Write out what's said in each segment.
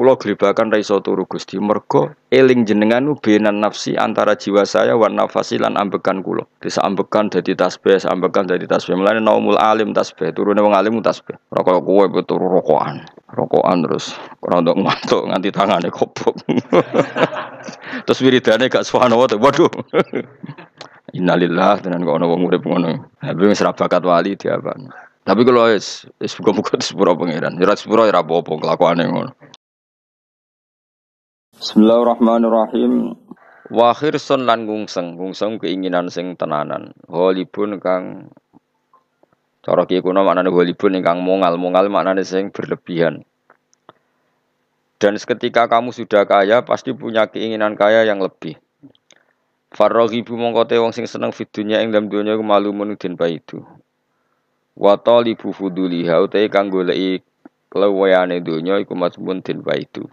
Kulo gelibakan raiso turu Gusti mergo eling jenengan benan nafsi antara jiwa saya wan nafasi lan ambekan kulo. bisa ambekan dari tasbih, ambekan dari tasbih. Mulane naumul alim tasbih, turun wong alim tasbih. rokok gue betul rokoan rokokan. Rokokan terus rondok ngantuk nganti tangane kopok. terus wiridane gak subhanallah. Waduh. Innalillah dengan kau ana wong urip ngono. Tapi wis bakat wali diapan. Tapi kalau es, es buka buka di sepuro pangeran, jelas sepuro ya rabu apa kelakuan yang ngono. Bismillahirrahmanirrahim. Wa sun lan gungseng, gungseng keinginan sing tenanan. Holibun kang cara ki kuna maknane holibun ingkang mongal, mongal maknane sing berlebihan. Dan seketika kamu sudah kaya, pasti punya keinginan kaya yang lebih. bu mongkote wong sing seneng fitunya ing dalam dunia malu menudin pa itu Wa fuduli fuduliha utai kang goleki keluwayane dunia iku pun din itu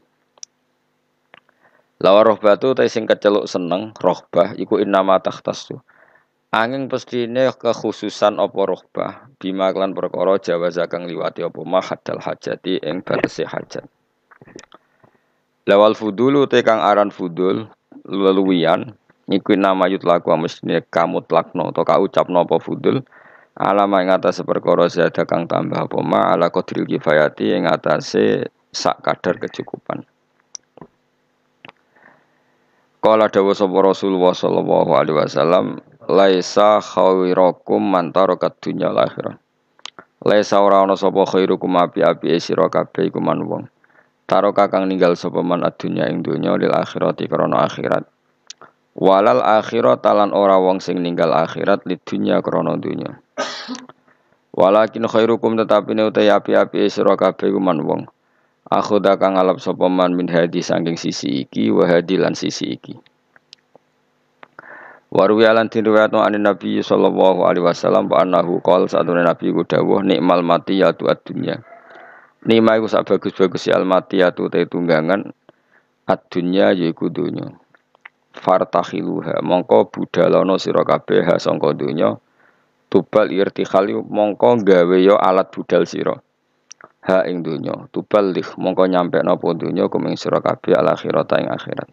Lawa rohbatu ta sing keceluk seneng rohbah iku innama tahtasu. Angin pestine kekhususan apa rohbah bima klan perkara jawa zakang liwati apa mahadal hajati ing batese hajat. Lawal fudulu te kang aran fudul leluwian iku nama yutlaku mestine kamu telakno atau kaucapno apa fudul alama ing atas perkara zada kang tambah apa ma ala qadril kifayati ing atase sak kadar kecukupan Kala dawuh sapa Rasulullah sallallahu alaihi wasallam, "Laisa khairukum man tarakat dunya lahiran." Laisa ora ana sapa khairukum api-api sira kabeh iku man wong. Taro kakang ninggal sapa man adunya ing donya lil akhirati krana akhirat. Walal akhirat talan ora wong sing ninggal akhirat lid dunya krana dunya. Walakin khairukum tetapi ne utai api-api sira kabeh iku man wong. Aku takkan ngalap sopaman min hadi sangking sisi iki wa hadi lan sisi iki. Warwi alan tiriwayatno anin Nabi sallallahu alaihi wasallam wa annahu qol satune Nabi ku dawuh nikmal mati ya tu adunya. Nima iku sak bagus-bagus al mati ya tu te tunggangan adunya yaiku dunya. Fartahiluha mongko budalono sira kabeh sangka donya tubal irtikhali mongko gawe yo alat budal sira ha ing dunya tubalih mongko nyampe napa dunyo, kuming sira kabeh al akhirat ing akhirat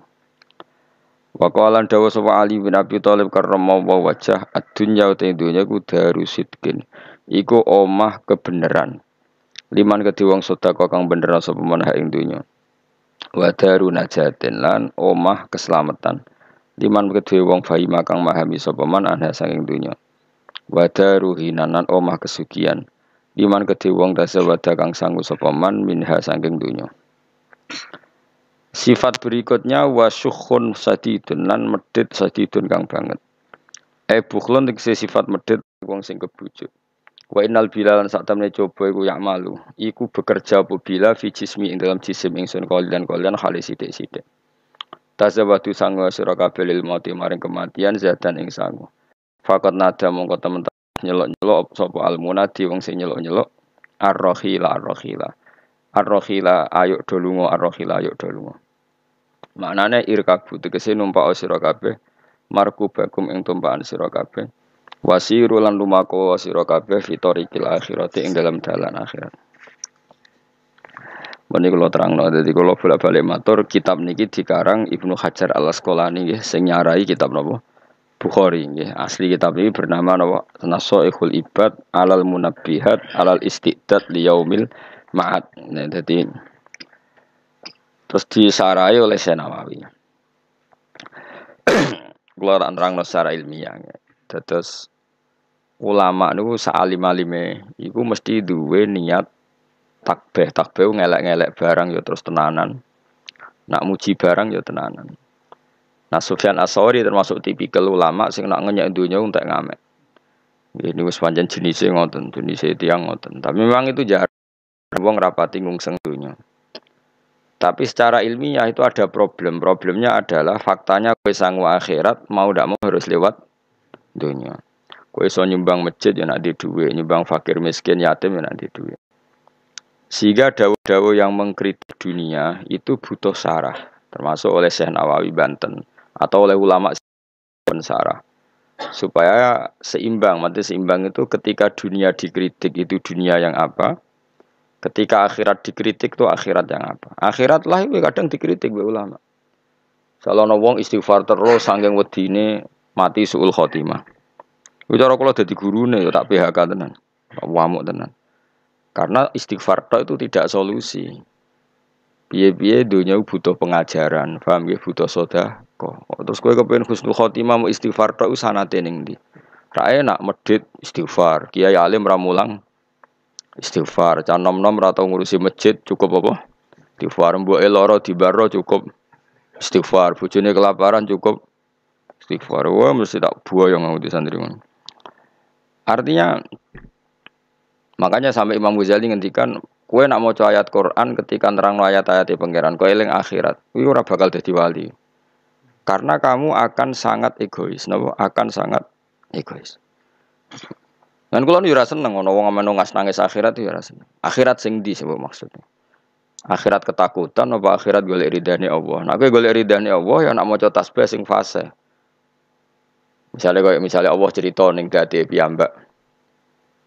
wa qala dawu sapa ali bin abi thalib wa wajah ad-dunya uta dunya ku darusidkin iku omah kebenaran liman kedhi wong sedekah kang beneran sapa menah ing dunya wa daru najatin lan omah keselamatan liman kedhe wong fahima kang mahami sapa man ana saking dunya wa daru hinanan omah kesukian. Liman kedhe wong tasawada kang sanggu sapa man minha saking dunya. Sifat berikutnya wasyukhun sadidun lan medit sadidun kang banget. E bukhlun tegese sifat medit wong sing kebujuk. Wa innal bilalan sak temne coba iku yak malu. Iku bekerja apa bila fi jismi ing dalam jisim ingsun kalian dan khali sithik-sithik. Tasawadu sangga sira kabeh lil mati maring kematian zadan ing sangga. Fakat nada mongko temen nyelok-nyelok sapa al munadi wong sing nyelok-nyelok arrohila arrohila ar-rahila ar-rahila ayo dolungo ar-rahila ayo dolungo maknane irkabu tegese numpak sira kabeh marku bagum ing tumpakan sira kabeh wasiru lan lumako sira kabeh fitorikil akhirati ing dalam dalan akhirat Ini kalau terang, no. jadi kalau bolak-balik matur, kitab niki dikarang Ibnu Hajar al Asqalani, ya, sing nyarai kitab nopo. Bukhari ya. Asli kitab ini bernama Naso Nasaihul Ibad alal Munabbihat alal Istiqdad liyaumil Ma'ad. Nah, jadi terus disarai oleh Senawawi. Keluar antarang secara ilmiah. Ya. Terus ulama itu sealim alime Itu mesti duwe niat takbeh takbeh ngelak ngelek barang ya terus tenanan. Nak muji barang ya tenanan. Nah Sufyan Asori termasuk tipikal ulama sing nak ngenyak dunia untuk ngamen. Ya, ini wis panjang jenisnya ngoten, jenisnya tiang ngoten. Tapi memang itu jarang. Wong rapati ngungseng dunia. Tapi secara ilmiah itu ada problem. Problemnya adalah faktanya kue sanggup akhirat mau tidak mau harus lewat dunia. Kue so nyumbang masjid yang nanti duit, nyumbang fakir miskin yatim yang nanti duit. Sehingga dawo-dawo yang mengkritik dunia itu butuh sarah, termasuk oleh Syekh Nawawi Banten atau oleh ulama pensara supaya seimbang mati seimbang itu ketika dunia dikritik itu dunia yang apa ketika akhirat dikritik itu akhirat yang apa akhirat lah itu kadang dikritik oleh ulama kalau wong istighfar terus sanggeng wedine mati suul khotimah. orang kalau jadi guru nih ya tak PHK tenan, wamuk tenan. Karena istighfar itu tidak solusi. biaya biaya dunia butuh pengajaran, paham ya butuh sodah neraka. Terus kowe kepengin husnul khotimah mu istighfar tok iku sanate ning ndi? Ra enak medhit istighfar, kiai alim mulang istighfar, can nom-nom ra tau ngurusi masjid cukup apa? Istighfar mbuke lara baro cukup istighfar, bojone kelaparan cukup istighfar. Wah mesti tak buah yang di santri Artinya makanya sampai Imam Ghazali ngendikan kue nak mau ayat Quran ketika nerang ayat-ayat di pangeran kue eling akhirat kue ora bakal jadi wali karena kamu akan sangat egois, nabo akan sangat egois. Dan kalau ora seneng ngono wong ameno ngas nangis akhirat ya seneng. Akhirat sing di sebab maksudnya. Akhirat ketakutan apa akhirat golek ridani Allah. nah, gue golek ridani Allah ya nak mau tasbih sing fase. Misalnya kayak misalnya Allah cerita neng dati piyambak.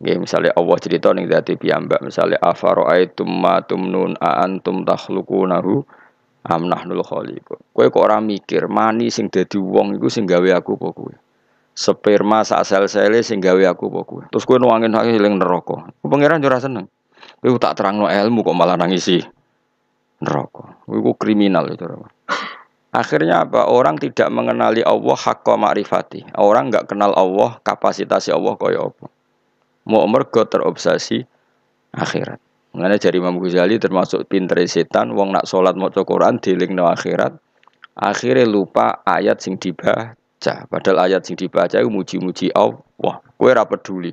Nggih misalnya Allah cerita neng dati piyambak misalnya afara'aitum ma tumnun a antum nahu nul kholiku. Kowe kok orang mikir mani sing dadi wong iku sing gawe aku apa kowe? Sperma sak sel-sele sing gawe aku apa kowe? Terus kowe nuangin sak eling neraka. Ku pangeran jura ora seneng. Kowe tak terangno ilmu kok malah nangisi neraka. Kowe kriminal itu Akhirnya apa? Orang tidak mengenali Allah hakka ma'rifati. Orang nggak kenal Allah, kapasitasi Allah kaya apa. Mau mergo terobsesi akhirat. Mengenai dari Imam Ghazali termasuk pinter setan, wong nak sholat mau Quran diling no akhirat, akhirnya lupa ayat sing dibaca. Padahal ayat sing dibaca itu muji-muji Allah. Kue dulu, peduli.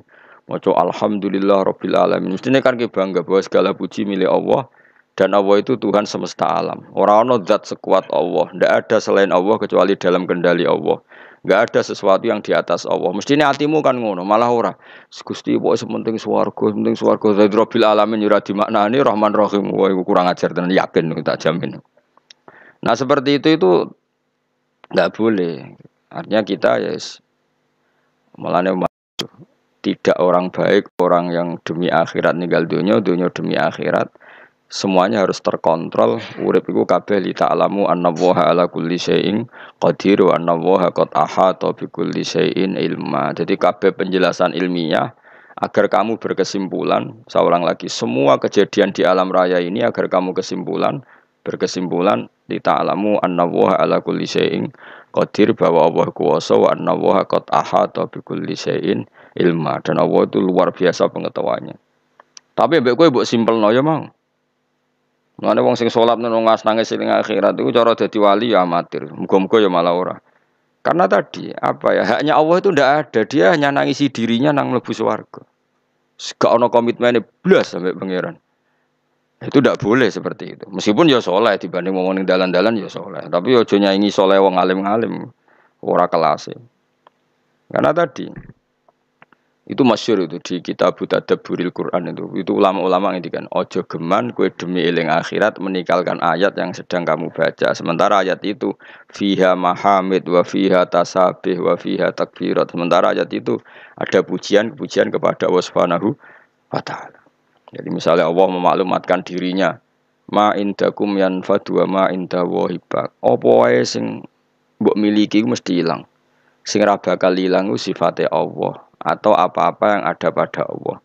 Maca alhamdulillah Robbil alamin. Mestinya kan kita bangga bahwa segala puji milik Allah dan Allah itu Tuhan semesta alam. Orang orang zat sekuat Allah, tidak ada selain Allah kecuali dalam kendali Allah. Enggak ada sesuatu yang di atas Allah. Mestinya hatimu kan ngono, malah ora. Gusti pokoke sementing swarga, penting swarga Rabbil alamin yura dimaknani Rahman Rahim. Wah, kurang ajar tenan yakin tak jamin. Nah, seperti itu itu enggak boleh. Artinya kita ya yes, melane tidak orang baik, orang yang demi akhirat ninggal dunia, dunia demi akhirat semuanya harus terkontrol urip iku kabeh li ta'lamu anna waha ala kulli syai'in qadir wa anna waha qad ahata bi kulli syai'in ilma jadi kabeh penjelasan ilmiah agar kamu berkesimpulan saya lagi semua kejadian di alam raya ini agar kamu kesimpulan berkesimpulan li ta'lamu anna waha ala kulli syai'in qadir bahwa Allah kuasa wa anna waha qad ahata bi kulli syai'in ilma dan Allah itu luar biasa pengetahuannya tapi mbek kowe mbok simpelno ya mang. Mulane wong sing sholat nang ngas nangis ning akhirat itu cara dadi wali ya amatir. Muga-muga ya malah ora. Karena tadi apa ya haknya Allah itu ndak ada. Dia hanya nangisi dirinya nang mlebu swarga. Gak ono komitmennya blas sampai pangeran. Itu ndak boleh seperti itu. Meskipun ya soleh dibanding ngomong dalan-dalan ya sholat Tapi ojo nyanyi soleh wong alim-alim. Ora kelas. Karena tadi itu masyur itu di kitab buril Quran itu. Itu ulama-ulama ini kan ojo geman kue demi iling akhirat meninggalkan ayat yang sedang kamu baca. Sementara ayat itu fiha mahamid wa fiha tasabih wa fiha takbirat. Sementara ayat itu ada pujian-pujian kepada Allah Subhanahu wa taala. Jadi misalnya Allah memaklumatkan dirinya ma indakum yanfadu wa ma indawahibak Apa yang sing mbok miliki mesti hilang sing ra bakal ilang sifatnya Allah atau apa-apa yang ada pada Allah.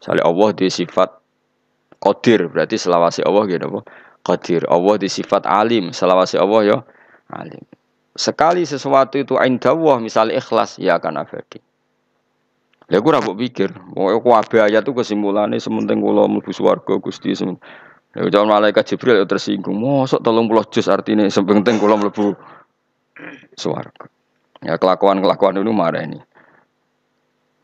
Sale Allah di sifat qadir berarti selawasi Allah gitu apa? Qadir. Allah di sifat alim, selawasi Allah ya alim. Sekali sesuatu itu indah Allah, misalnya ikhlas ya akan abadi. Ya ora pikir, pokoknya aku abe ayat itu kesimpulannya sementing kula mlebu swarga Gusti semen. Ya jangan malaikat Jibril ya tersinggung, mosok 30 juz artine sementing kula mlebu swarga. Ya kelakuan-kelakuan dulu marah ini.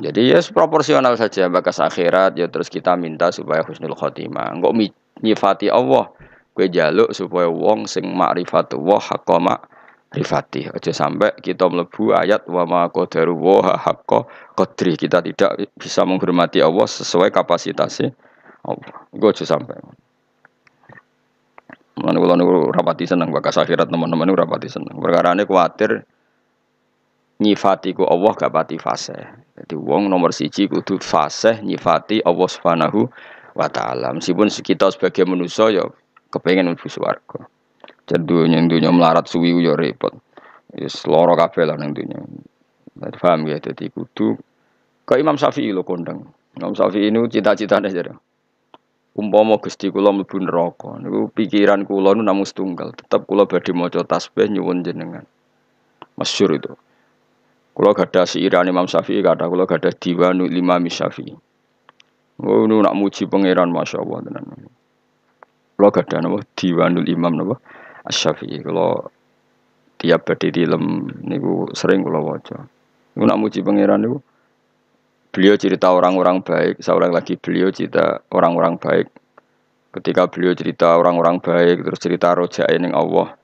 Jadi ya yes, proporsional saja bakas akhirat ya terus kita minta supaya husnul khotimah. Enggak nyifati Allah. Gue jaluk supaya wong sing allah hakka ma'rifati. Aja sampai kita melebu ayat wa ma qadaru wa hakka qadri. Kita tidak bisa menghormati Allah sesuai kapasitasnya Allah. Gue aja sampai. Menurut-menurut rapati seneng bakas akhirat teman-teman itu rapati seneng. ini khawatir nyifati ku Allah gak pati fase. Jadi wong nomor siji kudu fase nyifati Allah Subhanahu wa taala. Meskipun kita sebagai manusia ya kepengen mlebu swarga. Jadi dunia melarat suwi ya repot. Wis lara kabeh lah ning dunia. Paham ya dadi kudu ke Imam Syafi'i lo kondang. Imam Syafi'i ini cita-citanya jadi umpama Gusti kula mlebu neraka niku pikiran kula nu namung setunggal tetep kula badhe maca tasbih nyuwun jenengan masyhur itu Kulo gadah siiran Imam Syafi'i kata kulo gadah diwanul Imam Syafi'i. Oh, nu nak muji pangeran masya Allah tenan. Kulo gadah napa diwanul Imam napa Syafi'i. Kulo tiap badhe dilem niku sering kulo waca. Nu nak muji pangeran niku beliau cerita orang-orang baik, seorang lagi beliau cerita orang-orang baik. Ketika beliau cerita orang-orang baik, terus cerita roja'in yang Allah.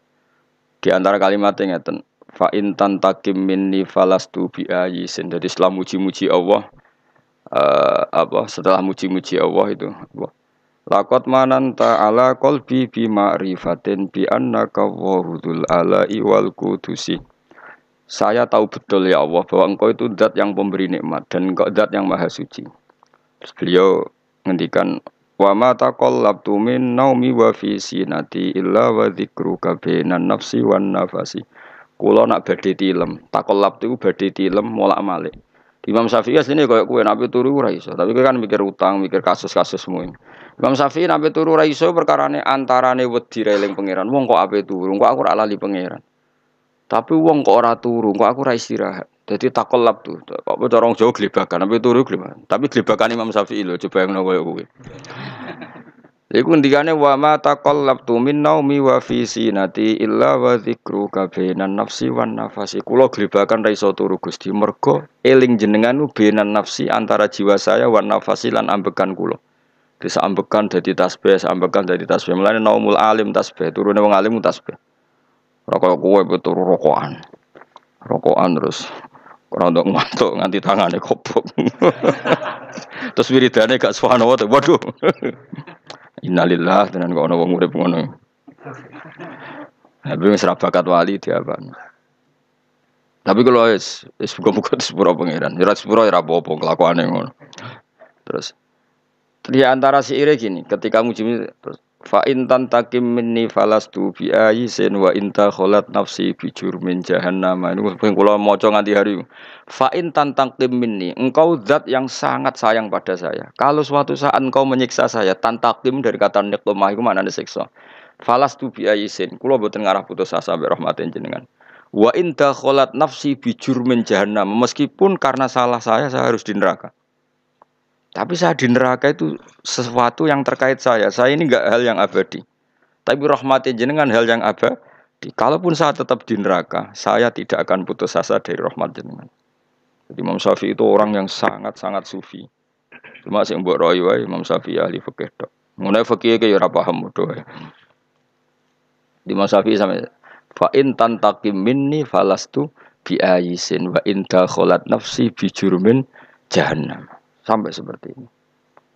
Di antara kalimatnya ngeten, Fa in tantakim minni falastu bi ayisin. Jadi setelah muji-muji Allah uh, apa setelah muji-muji Allah itu Allah. Lakot mananta ala qalbi bi ma'rifatin bi annaka wahudul ala wal qudusi Saya tahu betul ya Allah bahwa engkau itu zat yang pemberi nikmat dan engkau zat yang maha suci. Terus beliau ngendikan wa ma taqallabtu min naumi wa fi sinati illa wa dzikruka bainan nafsi wan nafasi. Kulo nak badhe tilem, takol lap itu badhe tilem molak malik. Imam Syafi'i aslinya kayak kue nabi turu ora iso, tapi kue kan mikir utang, mikir kasus-kasus semua. Imam Syafi'i nabi turu ora iso perkarane antarane wedi reling pangeran. Wong kok ape turu, kok aku ora di pangeran. Tapi wong kok ora turu, kok aku ora istirahat. Jadi takolap tuh, kok dorong jauh gelibakan, nabi turu gelibakan. Tapi gelibakan Imam Syafi'i lho, coba yang nopo kue. Iku ndikane wa ma taqallabtu min naumi wa fi sinati illa wa dzikru kabenan nafsi wan nafasi. Kula glebakan ra iso turu Gusti mergo eling jenengan benan nafsi antara jiwa saya wan nafasi lan ambekan kula. Desa ambekan dadi tasbih, ambekan dadi tasbih. Mulane naumul alim tasbih, turune wong alim tasbih. Ora kaya kowe turu rokokan. Rokokan terus ora untuk ngantuk nganti tangane kopok. terus wiridane gak suwana waduh. Innalillah dengan kau nopo wong urip ngono. Tapi bakat wali dia apa. Tapi kalau es es buka-buka itu pengiran. pangeran. Ya sepura ya kelakuan yang ngono. Terus di antara si Ire gini, ketika mujim terus Fa intan takim minni falastu bi ayisin wa inta kholat nafsi bi jurmin jahannam. Ini ping kula maca nganti hari. Fa intan takim minni, engkau zat yang sangat sayang pada saya. Kalau suatu saat engkau menyiksa saya, tantakim dari kata nikmah iku maknane siksa. Falastu bi ayisin, kula boten ngarah putus asa mbek rahmatin jenengan. Wa inta kholat nafsi bi jurmin jahannam. Meskipun karena salah saya saya harus di neraka. Tapi saya di neraka itu sesuatu yang terkait saya. Saya ini enggak hal yang abadi. Tapi rahmati jenengan hal yang abadi. Kalaupun saya tetap di neraka, saya tidak akan putus asa dari rahmat jenengan. Jadi Imam Syafi'i itu orang yang sangat-sangat sufi. Cuma sing mbok roi wae Imam Syafi'i ahli fikih tok. Mulai fikih ke ya ora paham mudo Di Imam Syafi'i sampe fa in tantaqim minni falastu bi ayisin wa in dakhalat nafsi bi jurmin jahannam sampai seperti ini.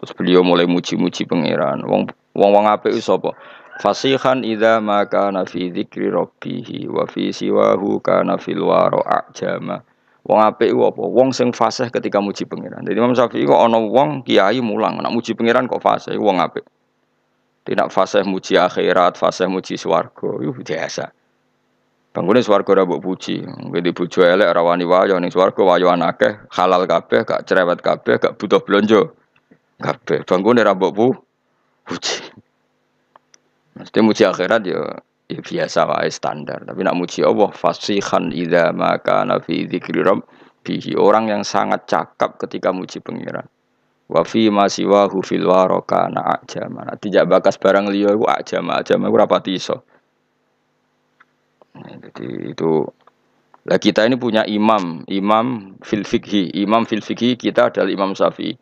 Terus beliau mulai muji-muji pangeran. Wong wong wong apik sapa? Fasihan idza ma kana fi dzikri rabbih wa fi siwahu kana fil waro ajama. Wong apik itu apa? Wong seng fasih ketika muji pangeran. Jadi Imam Syafi'i kok ana wong kiai mulang nak muji pangeran kok fasih wong apik. Tidak fasih muji akhirat, fasih muji swarga, yuh biasa. Bangunnya suarga Rabu puji. jadi Puji elek rawani wayo nih suarga wayo anake, halal kape, gak cerewet kape, gak butuh belanja kape. Bangunnya Rabu pu puji. Mesti muji akhirat ya ya biasa wae standar tapi nak muji Allah fasihan ida maka nafi rom bihi orang yang sangat cakap ketika muji pengiran wa fi ma siwahu fil waraka na ajama tidak bakas barang liyo iku ajama ajama ora pati iso Nah, jadi itu lah kita ini punya imam, imam fil fikhi, imam fil fikhi kita adalah Imam safi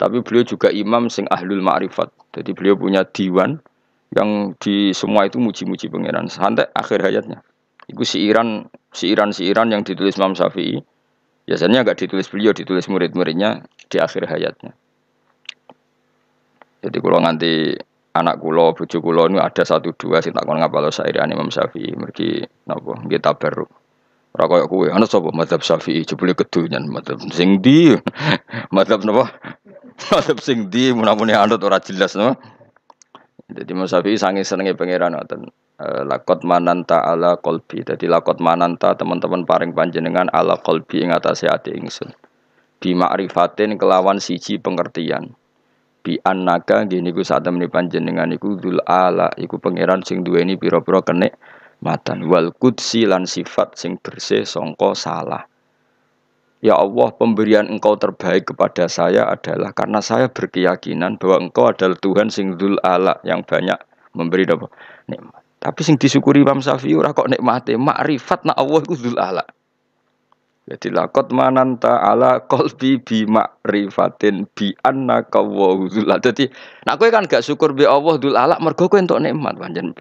Tapi beliau juga imam sing ahlul ma'rifat. Jadi beliau punya diwan yang di semua itu muji-muji pangeran sampai akhir hayatnya. Itu siiran siiran siiran yang ditulis Imam Syafi'i. Biasanya nggak ditulis beliau, ditulis murid-muridnya di akhir hayatnya. Jadi kalau nanti anak kulo, bujuk kulo ini ada satu dua sih sing takon ngapalo sairane Imam Syafi'i. Mergi nopo kita baru. rokok ya kue, anak sobo mazhab Syafi'i jebule kedonyan mazhab sing ndi? mazhab napa? Mazhab sing ndi munamune ya anut ora jelas nopo. Jadi Imam Syafi'i sange senenge pangeran ngoten. Eh, lakot mananta ala kolbi. Jadi lakot mananta teman-teman paring panjenengan ala kolbi ing hati hati ingsun. Bima ma'rifatin kelawan siji pengertian bi annaka gini ku saat temani panjenengan iku dul ala iku pangeran sing duweni pira-pira kene matan wal kudsi lan sifat sing bersih songko salah Ya Allah, pemberian engkau terbaik kepada saya adalah karena saya berkeyakinan bahwa engkau adalah Tuhan sing dul ala yang banyak memberi nikmat. Tapi sing disyukuri Imam Syafi'i ora kok nikmate, makrifat nak Allah iku dul ala. Jadi lakot mananta ala kolbi bi makrifatin bi anna kawahu Jadi, nak kowe kan gak syukur bi Allah dulu ala mergo kowe entuk nikmat panjen.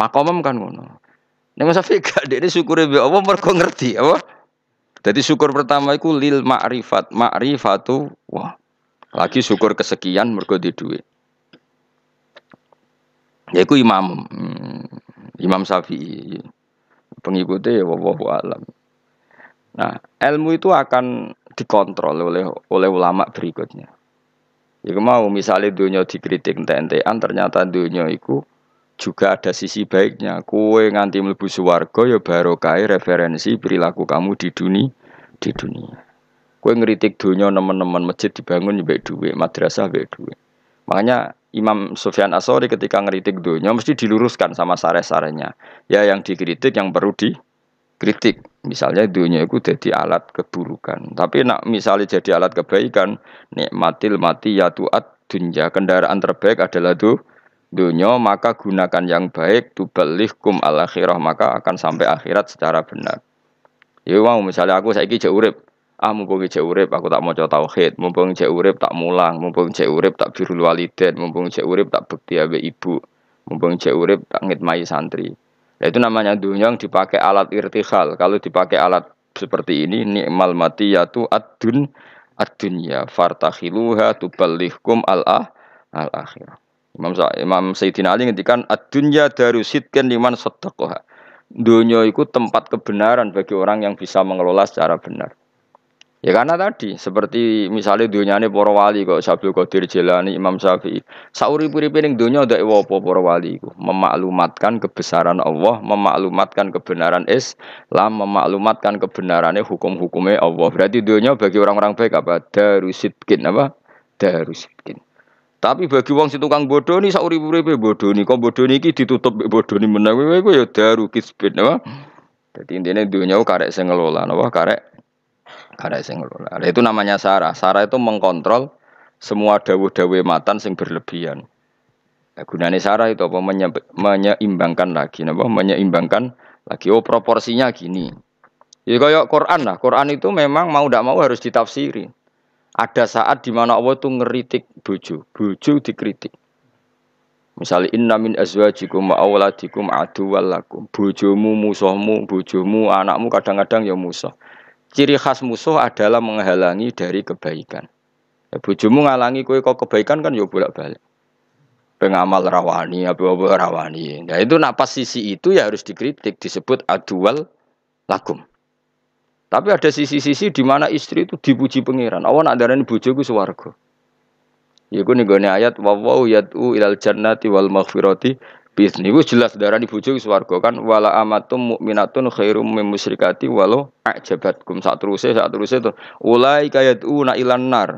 Makomem kan ngono. Nek Mas Safi gak dene syukure bi Allah mergo ngerti apa? Jadi syukur pertama iku lil makrifat, makrifatu wah. Lagi syukur kesekian mergo di duit. Ya, ku imam. Hmm, imam Syafi'i. Pengikutnya ya wallahu alam. Nah, ilmu itu akan dikontrol oleh oleh ulama berikutnya. Ya mau misalnya dunia dikritik tentean ternyata dunia itu juga ada sisi baiknya. Kue nganti mlebu suwargo, ya barokai referensi perilaku kamu di dunia di dunia. Kue ngeritik dunia teman-teman masjid dibangun ya duit, madrasah baik duit. Makanya Imam Sufyan Asori ketika ngeritik dunia mesti diluruskan sama sare-sarenya. Ya yang dikritik yang perlu di kritik. Misalnya dunia itu jadi alat keburukan. Tapi nak misalnya jadi alat kebaikan, nikmatil mati ya tuat dunia. Kendaraan terbaik adalah tuh dunia, maka gunakan yang baik, tu kum al akhirah, maka akan sampai akhirat secara benar. Ya mau misalnya aku saiki jek urip, ah mumpung jek urip aku tak mau maca tauhid, mumpung jek urip tak mulang, mumpung jek urip tak birul waliden, mumpung jek urip tak bekti abe ibu, mumpung jek urip tak ngitmai santri. Ya, itu namanya dunia yang dipakai alat irtihal. Kalau dipakai alat seperti ini, nikmal mati yaitu adun ad-dunya fartakhiluha tuballihkum al-ah al akhir. Imam Sa Imam Sayyidina Ali ngendikan ad-dunya darusitkan liman sadaqaha. Dunia itu tempat kebenaran bagi orang yang bisa mengelola secara benar. Ya karena tadi seperti misalnya dunia ini para wali kok Sabdul Qadir jelani Imam Syafi'i. puri piring dunia udah ndak po para wali kok memaklumatkan kebesaran Allah, memaklumatkan kebenaran Islam, memaklumatkan kebenarannya hukum-hukumnya Allah. Berarti dunia bagi orang-orang baik apa? Darusidkin apa? Darusidkin. Tapi bagi wong si tukang bodoh nih saurip piring bodoh kok bodoh ini ditutup bodoh nih menang ya daru apa? Jadi intinya dunia karek sengelola, ngelola karek ada yang ngelola. Itu namanya Sarah. Sarah itu mengkontrol semua dawuh-dawuh matan sing berlebihan. Nah, gunanya Sarah itu apa? menyeimbangkan lagi. Apa? Menyeimbangkan lagi. Oh proporsinya gini. Ya kayak Quran lah. Quran itu memang mau tidak mau harus ditafsiri. Ada saat di mana Allah itu ngeritik bojo. Bojo dikritik. Misalnya inna min azwajikum wa awladikum aduwal lakum. Bojomu, musuhmu, bojomu, anakmu kadang-kadang ya musuh. Ciri khas musuh adalah menghalangi dari kebaikan. Ya, bujumu ngalangi kue kok kebaikan kan ya bolak-balik. Pengamal rawani, apa-apa rawani. Nah itu napas sisi itu ya harus dikritik, disebut adual lagum. Tapi ada sisi-sisi di mana istri itu dipuji pangeran. Awan nak darani bojoku swarga. Iku ya, nih ayat wawu yatu ilal jannati wal maghfirati ini itu jelas darah bujuk suwargo kan wala amatum mukminatun khairum walau musyrikati walau ajabatkum saat terusnya saat terusnya itu ulai kayat na ilan nar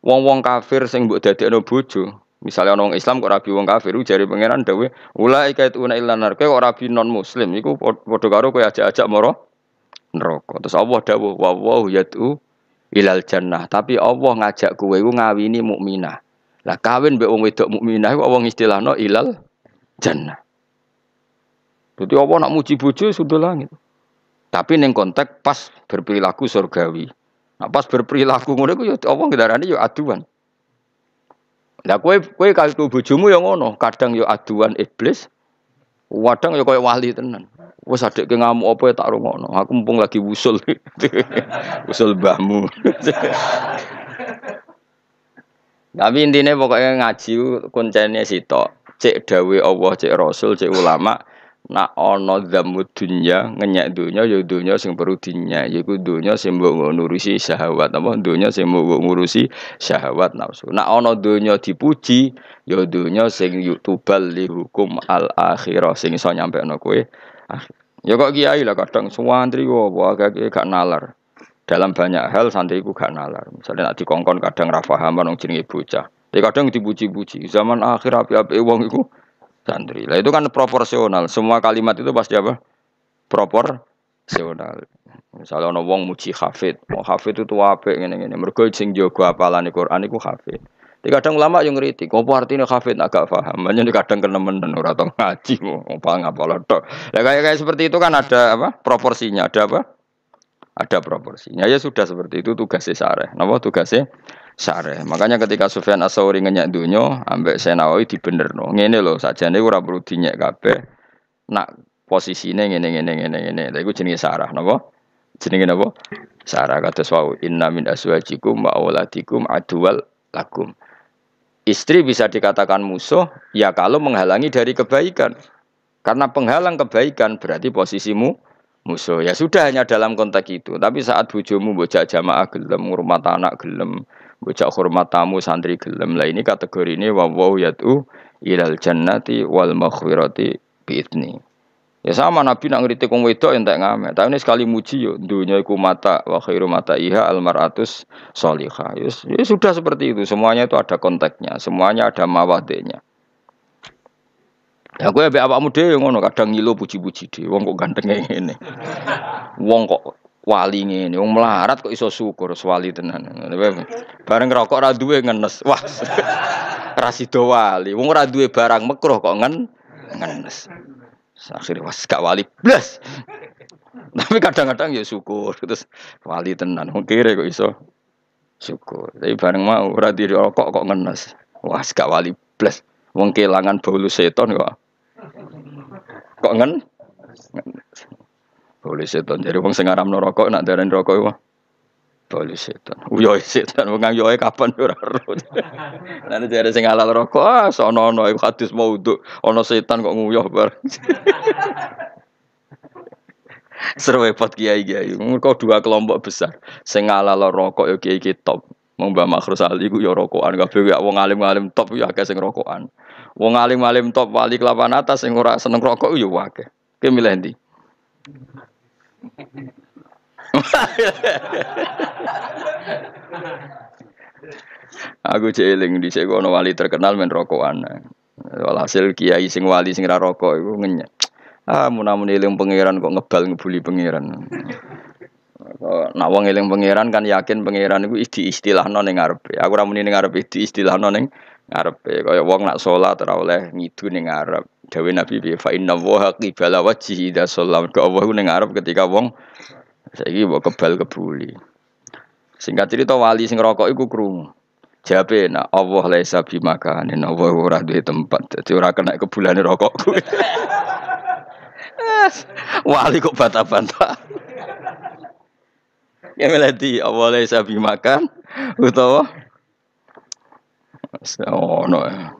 wong wong kafir sing dadi no bujuk misalnya orang Islam kok rabi wong kafir jari pangeran dawe ulai kayat na ilan nar kok rabi non muslim gue padha karo kayak ajak-ajak moro neroko terus Allah dawuh wa wa yatu ilal jannah tapi Allah ngajak gue gue ngawini mukminah lah kawin be wong wedok mukminah iku wong no ilal jannah. Jadi Allah nak muji bojo sudah langit. Tapi neng kontak pas berperilaku surgawi. Nah, pas berperilaku ngono ku ya apa ndarani yo aduan. Lah kowe kowe kalau bojomu yang ngono, kadang yo aduan iblis, Wadang yo kayak wali tenan. Wes adik ke ngamuk apa ya tak rungokno. Aku mumpung lagi usul. usul mbahmu. Tapi intinya pokoknya ngaji kuncinya sitok cek dawe Allah cek Rasul cek ulama nak ana zamu dunya ngenyek dunya ya dunya sing perlu dinyek yaiku dunya sing mbok ngurusi syahwat apa dunya sing mau ngurusi syahwat nafsu nak ana dunya dipuji ya dunya sing yutubal li hukum al akhirah sing iso nyampekno kowe ya kok kiai lah kadang suwantri apa agak gak nalar dalam banyak hal ku gak nalar misalnya nak dikongkon kadang ra paham wong jenenge bocah tapi ya, kadang dipuji-puji. Zaman akhir api-api wong itu santri. Lah itu kan proporsional. Semua kalimat itu pasti apa? Proporsional. Misalnya ono wong muji hafid, mau hafid itu apik ngene-ngene. Mergo sing jaga apalane Quran iku hafid. Tapi kadang ulama yang ngeritik, apa artinya hafid agak paham. Makanya kadang kena menen orang tau ngaji, ngopal ngapal tok. Ya kayak kayak seperti itu kan ada apa? Proporsinya, ada apa? Ada proporsinya. Ya sudah seperti itu tugasnya sareh. Napa tugasnya sare. Makanya ketika Sufyan As-Sauri ngenyak dunyo ambek Senawi dibenerno. Ngene lho, sajane ora perlu dinyek kabeh. Nak posisine ngene ngene ngene ngene. Lha iku jenenge sarah napa? Jenenge napa? Sarah kata wau inna min aswajikum wa auladikum aduwal lakum. Istri bisa dikatakan musuh ya kalau menghalangi dari kebaikan. Karena penghalang kebaikan berarti posisimu musuh. Ya sudah hanya dalam konteks itu. Tapi saat bujumu bocah jamaah gelem, rumah anak gelem, Bocah hormat tamu santri gelem lah ini kategori ini ya yatu ilal jannati wal makhwirati bidni. Ya sama Nabi nak ngerti kong wedok tak ya ngamen. Tapi ini sekali muji yo dunia iku mata wa khairu mata iha almaratus salihah. Ya, ya sudah seperti itu. Semuanya itu ada konteksnya, semuanya ada mawadenya. Ya gue abe awakmu deh ngono kadang ngilo puji-puji deh. wong kok gantenge ini Wong kok wali ngene wong melarat kok iso syukur wali tenan bareng rokok ra duwe ngenes wah rasido wali wong ra duwe barang mekruh kok ngen ngenes Saksi was gak wali blas tapi kadang-kadang ya syukur terus wali tenan wong kere kok iso syukur tapi bareng mau ora diri rokok kok ngenes wah gak wali blas wong kelangan bolu seton kok kok ngen boleh setan. Jadi wong sing aramno rokok nak darani rokok wah. Boleh setan. Uyo setan wong yo kapan ora ero. jadi jare sing halal rokok ah sono-ono iku hadis maudhu. Ana setan kok nguyoh bareng. Serwepot ya, kiai kiai. Mereka dua kelompok besar. sengalal rokok oke kiai kiai top. Mau Mbak Makhrus Ali ku yo rokokan gak ya wong alim-alim top yo akeh sing rokokan. Wong alim-alim top wali kelapan atas sing ora seneng rokok ya akeh. Ki milih nanti. Aku jeeling di sini kono wali terkenal main rokokan. Walhasil kiai sing wali sing ra rokok iku ngenyek. Ah munamun eling pangeran kok ngebal ngebuli pangeran. Nak wong eling pangeran kan yakin pangeran istilah diistilahno ning ngarepe. Aku ra muni ning istilah diistilahno ning ngarepe. Kaya wong nak sholat ora oleh ngidu ning ngarep. Dawe Nabi piye fa inna wa qibala wajhi da sallam. Ke Allah ning Arab ketika wong saiki mbok kebal kebuli. Singkat cerita wali sing rokok iku krungu. Jape nak Allah laisa makanin nah, Allah ora duwe tempat. Dadi ora kena kebulane rokokku. wali kok bata-bata. Ya melati Allah laisa makan, utawa ono. Oh,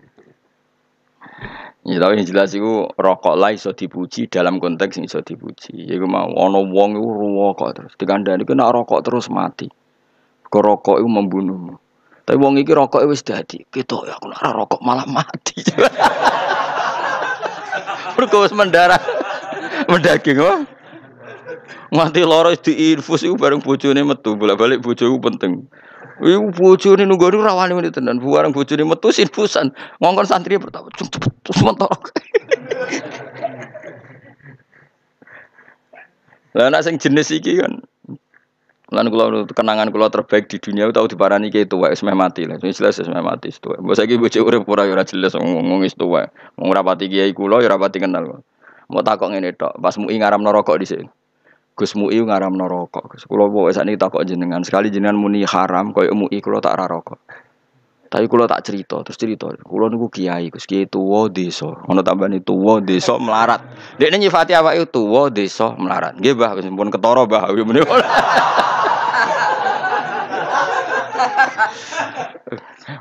Ya tapi yang jelas iku rokok lah iso dipuji dalam konteks iso dipuji. gue mau ana wong iku rokok terus dikandani ku nak rokok terus mati. Ke rokok iku membunuhmu. Tapi wong iki rokok wis dadi. Ketok gitu, ya aku nak rokok malah mati. Mergo mendarah mendaging wah. Mati loro diinfus itu bareng bojone metu, bolak-balik bojoku penting. Iku ini nunggu niku rawan ini tenan. Buarang ini metusin pusan. Ngongkon santri pertama cepet terus mentok. Lah nak sing jenis iki kan. Lan kula kenangan kula terbaik di dunia tau diparani ki tuwa wis meh mati lah. Wis jelas wis meh mati wis tuwa. Mbok saiki bocah urip ora ya ora jelas ngomong wis tuwa. Wong ora pati kiai kula ya ora pati kenal. Mau takok ngene tok, pas mu ngaramno rokok dhisik. Gus Mu'i ngaram no rokok. Gus saat ini sakniki takok jenengan. Sekali jenengan muni haram koyo Mu'i kulo tak ra rokok. Tapi kulo tak cerita, terus cerita. Kulo nunggu kiai, Gus kiai deso. Ono tambah nih tuwo deso melarat. Ini nyifati apa tuwo deso melarat. Nggih, Mbah, wis pun ketara, muni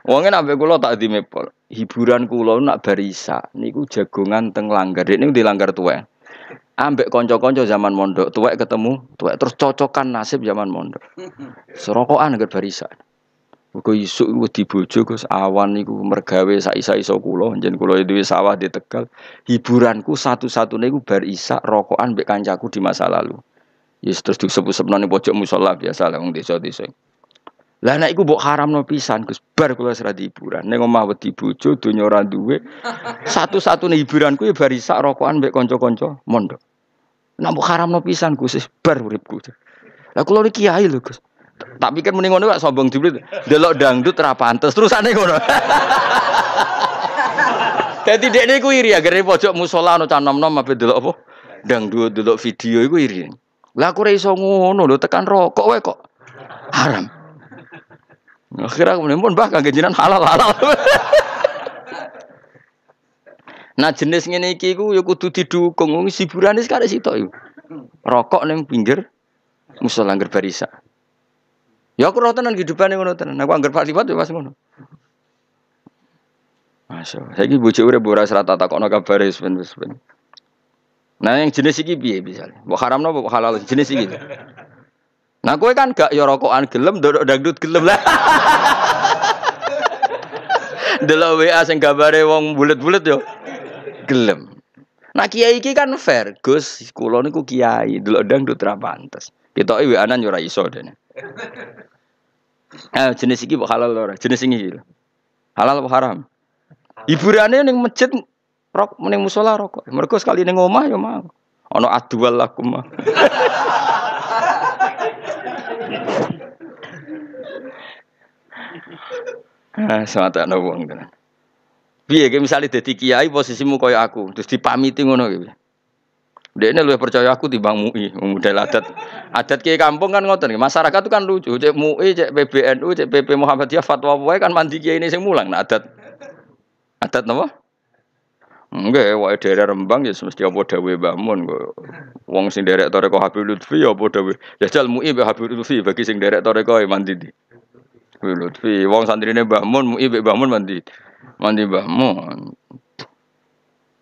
Wonge nak nabe kulo tak di mepol. Hiburan kulo nak barisa niku jagongan teng langgar. Dekne di langgar tuwa ambek konco-konco zaman mondok tuwek ketemu tuwek terus cocokan nasib zaman mondok serokokan agar barisan Mergo isuk iku dibojo Gus awan niku mergawe sa isa iso kula njen kula sawah di Tegal. Hiburanku satu-satunya gue bar rokokan mbek kancaku di masa lalu. Yes terus disebut-sebut nani pojok musola biasa lah wong desa-desa. Lah nek iku mbok haramno pisan Gus, bar kula wis hiburan. Ning omah wedi bojo donya ora duwe. Satu-satune hiburan kuwi ya barisak rokokan mbek kanca konco mondok. Nek haram haramno pisan Gus, bar uripku. Lah kula iki kiai lho Gus. Tak pikir mending ngono gak sombong diblit. Delok dangdut ra pantes terusane ngono. Dadi dekne ku iri gara pojok musola no canom nom apa delok apa? Dangdut delok video iku iri. Lah aku ora ngono lo tekan rokok wae kok. Haram. Akhirnya aku pun bah kagejinan halal halal. nah jenis ini iki ku ya kudu didukung ini siburane situ. sitok Rokok ning pinggir musola anggar barisa. Ya aku roh tenan kehidupane ngono tenan. Aku anggar Pak Liwat ya pas ngono. Masya Saya ini bujuk udah boras rata tak kono kabar ben ben. Nah yang jenis ini biye misalnya. Bukan haram nopo halal jenis ini. Nah gue kan gak ya rokokan gelem, dodok dangdut gelem lah. Delok WA sing gambare wong bulet-bulet yo. Gelem. Nah kiai iki kan fair, Gus, kula niku kiai, delok dangdut ra pantes. Ketoke WA-an yo ora iso dene. Eh jenis iki halal ora? Jenis iki Halal apa haram? Hiburane ning masjid rok ning musola rokok. Mergo sekali ning omah yo mau. Ono adwal lakum. Ah, Semata ana wong tenan. Piye ge misale dadi kiai posisimu kaya aku, terus dipamiti ngono ki. Dekne luwih percaya aku timbang MUI, model adat. Adat kayak kampung kan ngoten, masyarakat itu kan lucu, cek MUI, cek PBNU, cek PP Muhammadiyah fatwa wae kan mandi kiai ini sing mulang nah, adat. Adat napa? Enggak, wae daerah Rembang ya mesti apa dawe Mbah Mun Wong sing derek toreko Habib Lutfi ya apa dawuhe. Jajal ya MUI Habib Lutfi bagi sing derek toreko ya mandi di bi lutfi. Wong santrine Bangun, Mun, Bangun Mbah Mun mandi. Mandi bangun.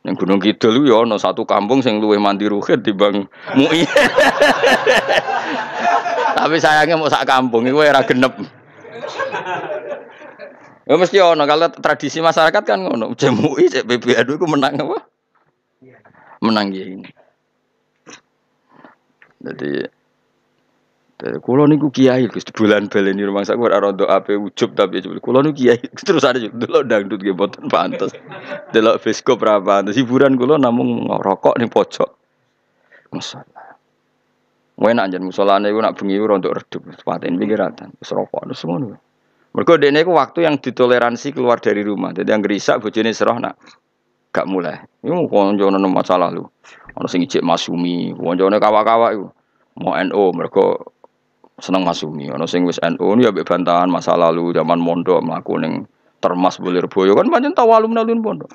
Yang Gunung Kidul ya ana satu kampung sing luwih mandi ruhit dibang MUI. Tapi sayangnya mau sak kampung iku ora genep. Ya mesti ono kalau tradisi masyarakat kan ngono. Jam MUI cek PBN iku menang apa? Menang ya ini. Jadi Kulo niku kiai di bulan ini rumah sakit, orang doa apa ujub tapi ujub. Kulo niku kiai terus ada juga delok dangdut ge boten pantes. Dulu fiskop berapa, Terus Hiburan kulo namun ngerokok nih pojok. Masalah. Wae nak jan musolane iku nak bengi ora untuk redup paten pikiran Wis rokok terus ngono. Mergo dene iku waktu yang ditoleransi keluar dari rumah. Dadi yang gerisak bojone serah nak gak mulai. Iku konjone masalah lu. Ono sing ijek masumi, konjone kawak-kawak iku. Mau NO mergo seneng masumi ono sing wis NU ya mbek bantahan masa lalu zaman mondok mlaku ning termas bulir boyo kan pancen tau alumni alun pondok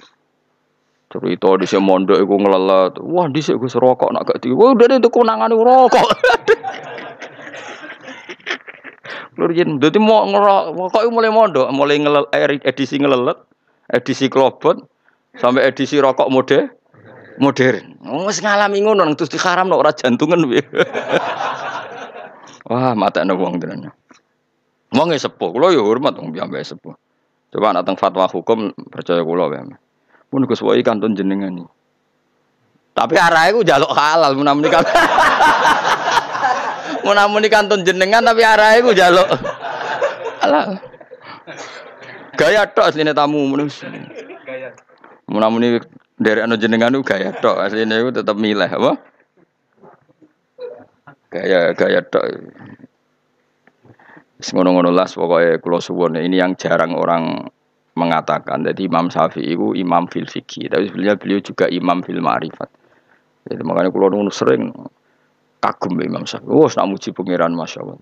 cerita di sini mondok iku ngelelet wah di sini gue serokok nak gak tiba udah deh tuku rokok rokok Lurjen, jadi mau ngerokok kok mulai mondok, mulai ngelel eh, edisi ngelelet, edisi klobot, sampai edisi rokok mode modern. Wis ngalami ngono terus diharam ora jantungan Wah, mata wong tenan. Wong e sepuh, kula ya hormat wong piyambake sepuh. Coba nak teng fatwa hukum percaya kula wae. Mun Gus Wai kantun jenengan iki. Tapi arahe ku njaluk halal munamuni kan. munamuni kantun jenengan tapi arahe ku njaluk halal. Gaya tok asline tamu menus. Gaya. Munamuni dari anu jenengan ku gaya tok asline ku tetep milih apa? Gaya gaya dok Ngono-ngono las pokoknya kulo suwon ini yang jarang orang mengatakan. Jadi Imam Syafi'i itu imam fil fikih, tapi sebenarnya beliau juga imam fil ma'rifat. Jadi makanya kulo nunggu sering kagum Imam Syafi'i. Wah, nak muji pangeran masya Allah.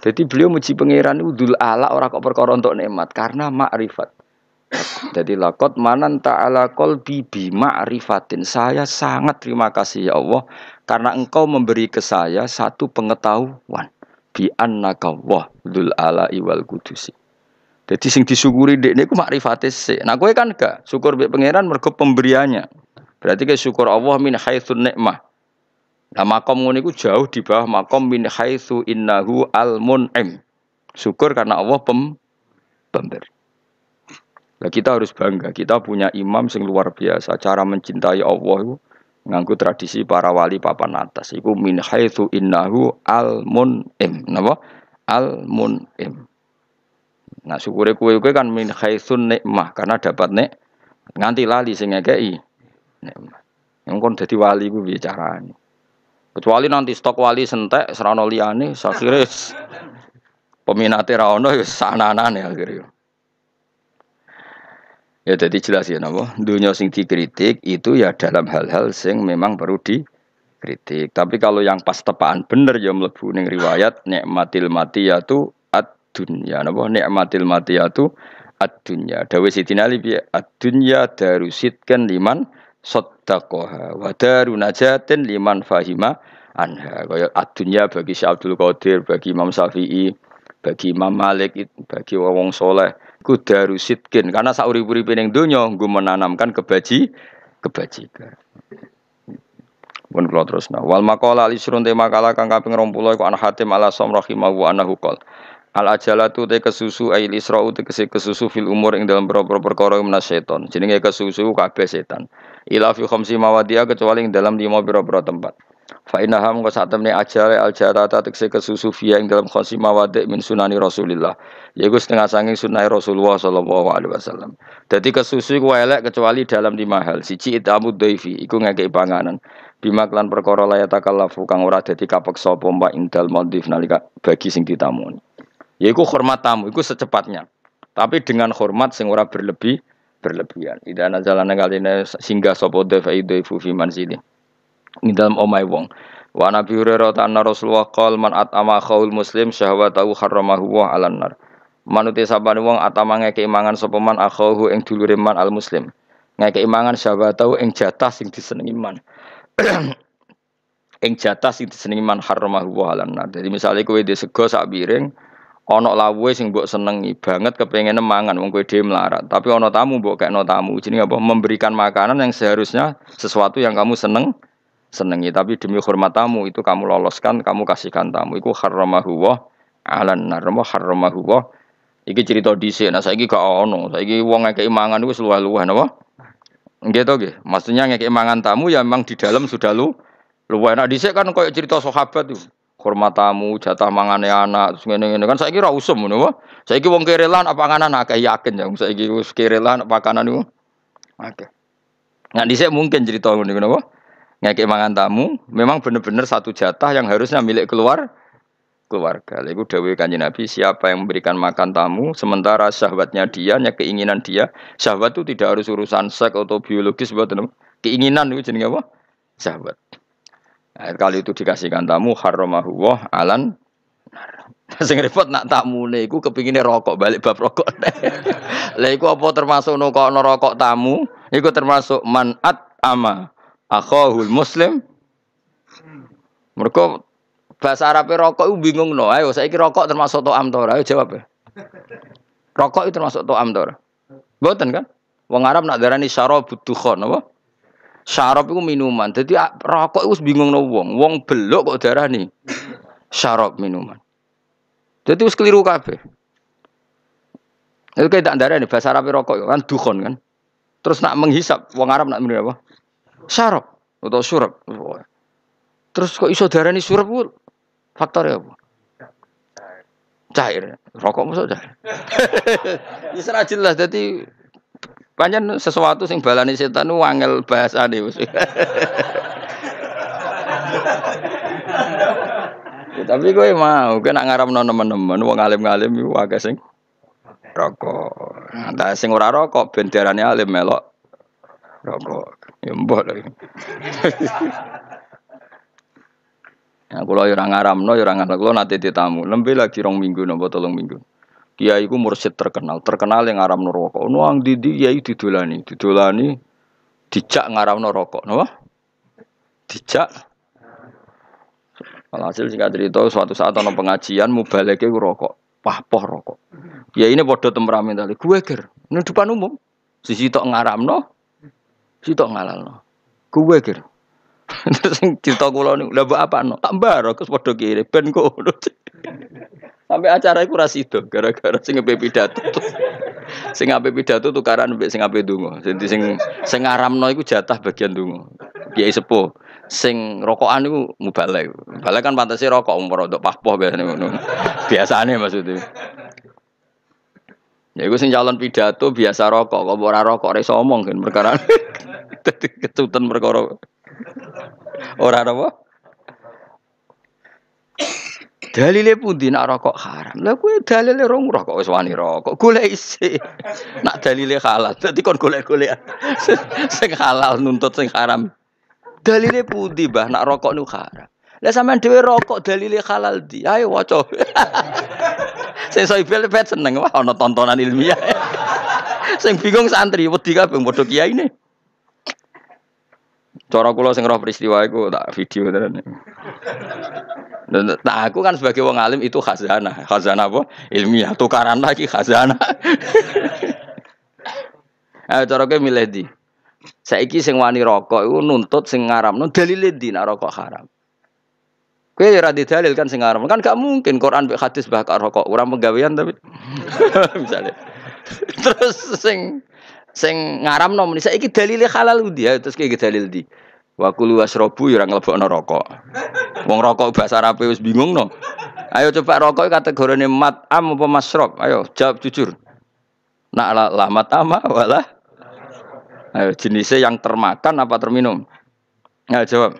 Jadi beliau muji pangeran itu dul ala orang kok perkara untuk nikmat karena ma'rifat. Jadi lakot manan ta'ala kol bibi ma'rifatin. Saya sangat terima kasih ya Allah. Karena engkau memberi ke saya satu pengetahuan. Bi annaka Allah dul ala iwal kudusi. Jadi sing disyukuri dek niku makrifate sih. Nah gue kan gak syukur bi pangeran mergup pemberiannya. Berarti ke syukur Allah min haithun nikmah. Nah makom ini ku jauh di bawah makom min haithu innahu al mun'im. Syukur karena Allah pem pemberi. Nah, kita harus bangga, kita punya imam yang luar biasa. Cara mencintai Allah itu tradisi para wali papan atas. Iku min haitsu innahu al munim. Napa? Al munim. Nah, syukure kue kue kan min haitsun nikmah karena dapat nek nganti lali sing kei nikmah. Yang kon dadi wali ku bicara carane? Kecuali nanti stok wali sentek serana liyane sakhire peminate ra ono ya sananane akhirnya. Ya jadi jelas ya nabo Dunia sing dikritik itu ya dalam hal-hal sing memang perlu dikritik. Tapi kalau yang pas tepaan bener ya mlebu ning riwayat nikmatil matiyatu ad dunya napa? Nikmatil matiyatu ad dunya. Dawe Sidin Ali piye? Ad dunya darusitkan liman sodakoha wa daru najatin liman fahima anha kaya adunya bagi Syekh Abdul Qadir bagi Imam Syafi'i bagi Imam Malik bagi wong soleh kudaru sitkin karena sauri buri pening dunyo gue menanamkan kebaji kebajikan. Pun terus terusna. Wal makalah li surun te maqala kang kaping 20 iku an Hatim ala Sam rahimahu annahu hukol Al ajalatu te kesusu ai lisra'u te kesusu fil umur ing dalam beberapa perkara menas setan. Jenenge kesusu kabe setan. ilafi khomsi khamsi mawadi'a kecuali ing dalam lima beberapa tempat. Fa innaha mengko sak temne ajare aljarata tekse kesusufia ing dalam khosi mawadhi min sunani Rasulillah. Yaiku setengah sanging sunai Rasulullah sallallahu alaihi wasallam. Dadi kesusu iku elek kecuali dalam lima hal. Siji itamu daifi iku ngekek panganan. Bima klan perkara la yatakallafu kang ora dadi kapeksa apa mbak indal modif nalika bagi sing ditamoni. Yaiku hormat tamu iku secepatnya. Tapi dengan hormat sing ora berlebih berlebihan. Idana jalana kali singgah sopo dhefa idhaifu fi manzilih ing dalam omai wong. Wa Nabi Hurairah ta'ala Rasulullah qol man atama khaul muslim syahwatahu harramahu wa alan nar. Manute sabane wong atamange keimangan sapa man akhahu ing dulure man al muslim. Ngeke imangan syahwatahu ing jatah sing disenengi man. ing jatah sing disenengi man harramahu wa alan nar. Jadi misale kowe di sego sak piring ana lawuhe sing mbok senengi banget kepengen mangan wong kowe dhewe melarat. Tapi ana tamu mbok kekno tamu. Jenenge apa? Memberikan makanan yang seharusnya sesuatu yang kamu seneng senengi tapi demi hormat tamu itu kamu loloskan kamu kasihkan tamu itu haramahu wa alan narma haramahu wa iki cerita dhisik nah saiki gak ono saiki wong uangnya mangan iku seluah luwah napa nggih to nggih maksudnya ngekek mangan tamu ya memang di dalam sudah lu luwih nah dhisik kan koyo cerita sahabat tuh hormat tamu jatah mangane anak terus ngene-ngene kan saiki ora usum ngono saiki wong kerelan apa panganan akeh yakin ya saiki wis kerelan apa pakanan iku akeh nah dhisik mungkin cerita ngene ngono ngekek mangan tamu memang benar-benar satu jatah yang harusnya milik keluar keluarga. Lalu Dewi kanji Nabi siapa yang memberikan makan tamu sementara sahabatnya dia, ya keinginan dia. sahabat itu tidak harus urusan seks atau biologis buat Keinginan itu jenenge apa? sahabat. Nah, kali itu dikasihkan tamu haramahu wah alan sing repot nak tamu nih, kepingine rokok balik bab rokok. Lah, iku apa termasuk nukono rokok tamu? Iku termasuk manat ama akhahul muslim mereka bahasa Arabnya rokok itu bingung no ayo saya kira rokok termasuk to'am tora ayo jawab ya rokok itu termasuk to'am tora buatan kan wong Arab nak darani syarab dukhon apa syarab itu minuman jadi rokok itu bingung no wong wong belok kok darani syarab minuman jadi itu keliru kabeh itu kayak tak ini bahasa Arab rokok kan dukon kan terus nak menghisap wong Arab nak minum apa Sarap atau surab Terus kok iso darani bu, faktor ya apa? Cair. Rokok masuk cair. Wis ora jelas dadi panjen sesuatu sing balani setan ku angel bahasane wis. Ya, tapi gue mau, gue nak ngaram no teman-teman, uang alim-alim itu agak sing rokok. Nah, sing ora rokok, bendarannya alim melok rokok. Ya mbok lho. Nah, kalau orang ngaramno, ya orang ngaramno, kalau nanti ditamu, lebih lagi rong minggu, nopo tolong minggu. Kiai ku mursid terkenal, terkenal yang ngaramno rokok. Nuang didi kiai didulani, didulani. dijak ngaramno rokok, nopo? Dijak. Alhasil singkat cerita, suatu saat ono pengajian, mubaleke ku rokok, pahpoh rokok. Ya ini podo temperamental, gue ger, ini depan umum. Sisi tok ngaramno, Sitok ngalal, Kuwe kira. Terus sing cerita kula niku apa no? Tambah mbaro kes padha kire ben kok. Sampai acara itu rasi itu, gara-gara sing ngepe pidato. sing ape pidato karan be sing ape dungo. Jadi sing sing ngaramno itu jatah bagian dungo. Dia sepuh. Sing rokokan mu mubalek. Mubalek kan pantese rokok umur untuk pahpoh biasane ngono. maksudnya. Ya gue sing calon pidato biasa rokok, kok ora rokok ora somong omong kan perkara. Dadi ketutan perkara. Ora apa? Dalile pundi nak rokok haram? Lah kuwi dalile rong rokok wis wani rokok. Golek isi. Nak dalile halal, dadi kon golek-golek. sing halal nuntut sing haram. Dalile pundi, bah nak rokok niku haram? Lah sampean dhewe rokok dalile halal di. Ayo waca. sing soibel pet seneng wah ana tontonan ilmiah. sing bingung santri wedi kabeh padha Cara kula sing roh peristiwa iku tak video tenan. Nah, aku kan sebagai wong alim itu khazanah. Khazanah apa? Ilmiah. Tukaran lagi khazanah. Ayo cara kowe milih di. Saiki sing wani rokok iku nuntut sing ngaramno dalile di nak rokok haram. Kowe ora ya dalil kan sing ngaram Kan gak mungkin Quran mek hadis bakar rokok ora penggawean tapi misalnya. Terus sing sing ngaramno ini saya dalil halal ya. terus kayak dalil di wa kulu wasrobu ya ora mlebokno rokok wong rokok bahasa Arabe harus bingung no ayo coba rokok ini mat am apa masrok ayo jawab jujur nak la, lama matama ah, wala ayo jenisnya yang termakan apa terminum ayo jawab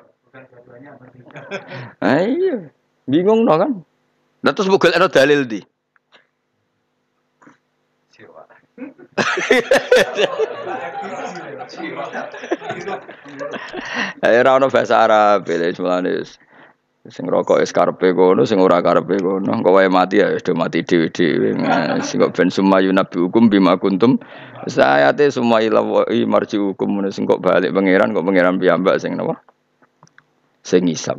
ayo bingung no kan terus bukan ada dalil di Ya ora ono bahasa Arab lha semulane sing rokok es karepe kono sing ora karepe kono engko wae mati ya wis mati dhewe-dhewe sing kok ben sumayu nabi hukum bima kuntum sayate sumayu lawi marji hukum sing kok balik pangeran kok pangeran piyambak sing napa sing ngisap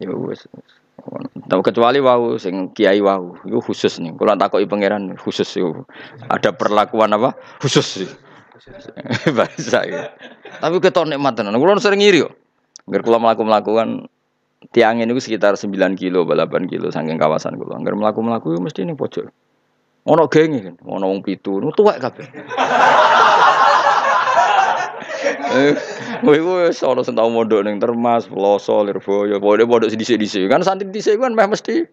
ya wis tapi kecuali wau sing kiai wau, itu khusus nih. Kalau takoki pangeran khusus yo. Ada perlakuan apa? Khusus. Bahasa ya. Tapi ketok nikmat tenan. Kulo sering ngiri yo. nggak kula mlaku melakukan tiangin itu sekitar 9 kilo, 8 kilo saking kawasan kulo. Ngger mlaku-mlaku mesti ning pojok. Ono genge kan, ono wong pitu, nu tua kabeh woi, eh, iku sentau ana neng termas, peloso, termas Termas, woi, Lirboyo, modok si dhisik-dhisik. Kan santri dhisik kan mah mesti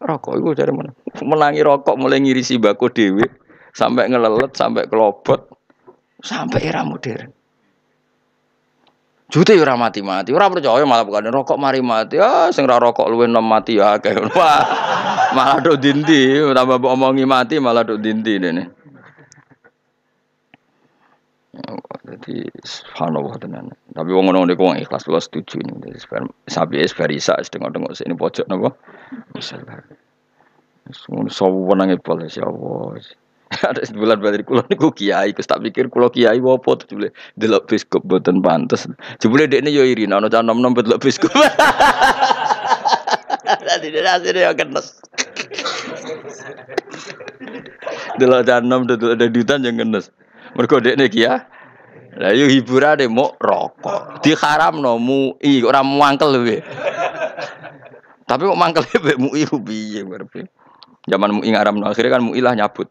rokok woi dari mana? Menangi rokok mulai ngirisi bako dewi sampai ngelelet, sampai kelobot, sampai era modern. Jute ora mati-mati, ora percaya malah bukan rokok mari mati. Ah, sing ora rokok luwe nom mati ya akeh. Wah. Malah do dindi, tambah omongi mati malah do dindi dene. Jadi subhanallah tenan. Tapi wong ngono niku wong ikhlas kula setuju ini. Jadi sapi es barisa setengah-tengok sini pojok napa? Misalnya. Semua sawu nangis polis ya Allah. ada sebulan badri kula niku kiai kus tak pikir kula kiai apa tuh jebule delok biskup pantas. pantes dek ini yo iri ana cah nom-nom delok biskup Tadi dia hasilnya yang kenes. Delok cah nom delok ada duitan yang kenes. Mergo dekne kia lah yo hiburane mau rokok. Oh. Diharamno MUI ora muangkel kowe. Tapi kok mangkel mbek MUI ku piye berarti? Zaman MUI ngaramno akhirnya kan MUI lah nyabut.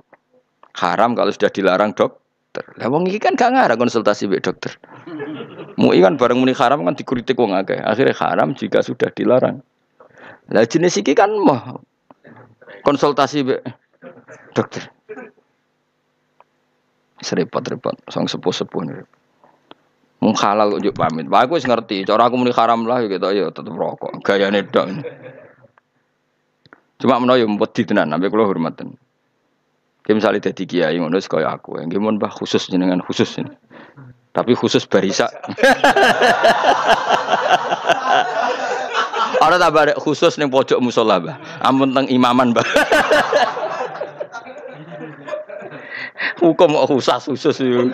Haram kalau sudah dilarang dokter. Lah wong iki kan gak ngarang konsultasi be dokter. MUI kan bareng muni haram kan dikritik wong akeh. Akhirnya haram jika sudah dilarang. Lah jenis iki kan mah konsultasi be dokter seripot repot song sepuh-sepuh ini. Mung halal ujuk pamit. Pak aku ngerti, cara aku muni haram lah gitu ya tetep rokok. Gaya dong. Cuma menawa yo wedi tenan, sampe kula hormaten. Kayak misalnya jadi kiai ngono kaya aku, yang gimana bah khusus jenengan khusus ini. Tapi khusus barisa. tak tambah khusus nih pojok musola bah. Ampun teng imaman bah. Hukum kok usah susu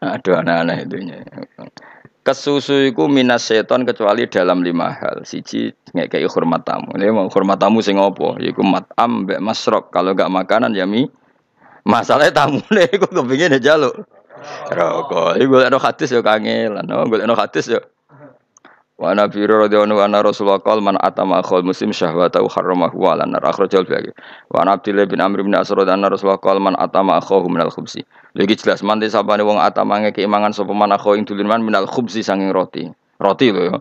Aduh anak-anak itunya. Kesusu iku minas seton kecuali dalam lima hal. Siji ngekei hormat tamu. Ini mau hormat tamu sing ngopo. Iku matam mbek masrok. Kalau gak makanan ya mi. Masalahnya tamu nih, aku kepingin ya jaluk. Rokok. Iku ada hadis ya kangen. Oh, Gue ada hadis ya. Wa Nabi radhiyallahu anhu Rasulullah qala man atama akhul muslim syahwatahu harramahu lan nar akhrajal bagi. Wa Abdillah bin Amr bin Asrad anna Rasulullah qala man atama akhahu al khubsi. Lagi jelas mandi sabane wong atama keimangan sapa man akho ing dulin man minal khubsi sanging roti. Roti lho ya.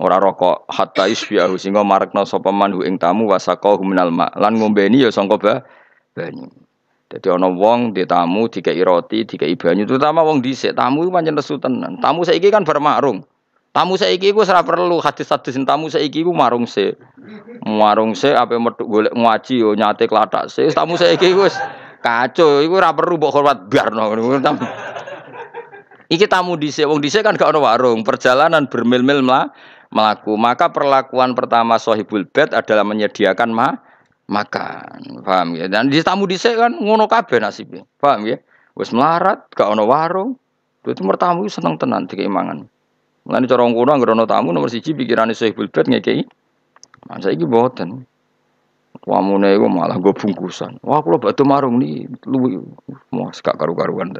Ora rokok hatta isbiahu singgo marekna sapa man hu ing tamu wasaqahu al ma. Lan ngombeni ya sangka ba banyu. Jadi ana wong di tamu dikai roti, dikai banyu, terutama wong dhisik tamu pancen resu tenan. Tamu saiki kan bermakrung. Tamu saiki iku ora perlu hadis sin tamu iki gue marung se. Marung se apa metu golek ngaji yo nyate kelata se. Tamu saya iki gue kacau, iku ora perlu mbok hormat biarno ngono. Iki tamu di se, wong di se kan gak ada warung, perjalanan bermil-mil lah melaku. Maka perlakuan pertama sohibul bed adalah menyediakan ma makan. Paham ya? Dan di tamu di se kan ngono kabe nasibnya. Paham ya? Wes melarat, gak ada warung. Itu mertamu seneng tenan tiga imangan. Mulane cara kuno anggere ana tamu nomor siji pikirane Sohibul Bait ngekeki. Nah saiki mboten. Wamune iku malah gue bungkusan. Wah kula badhe marung nih, lu mas gak karu-karuan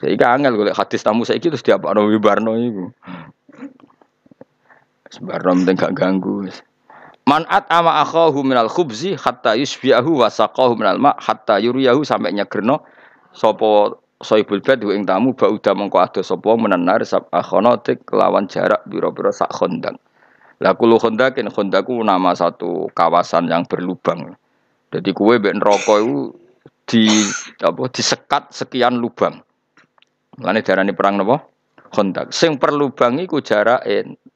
saya ika angel gue hati tamu saiki setiap diapakno Wibarno itu Sembarno penting gak ganggu Man at at'ama akhahu minal khubzi hatta yusbiahu wa saqahu minal ma' hatta yuriyahu sampai nyegerno sapa Soibul bad ing tamu bauda mengko ada sapa menenar sab akhonotik lawan jarak biro-biro sak kondang. Lah kulo kondakin kondaku nama satu kawasan yang berlubang. Jadi kue ben rokok di apa disekat sekian lubang. Mulane ini perang nopo? Kondak. Sing perlubang lubang iku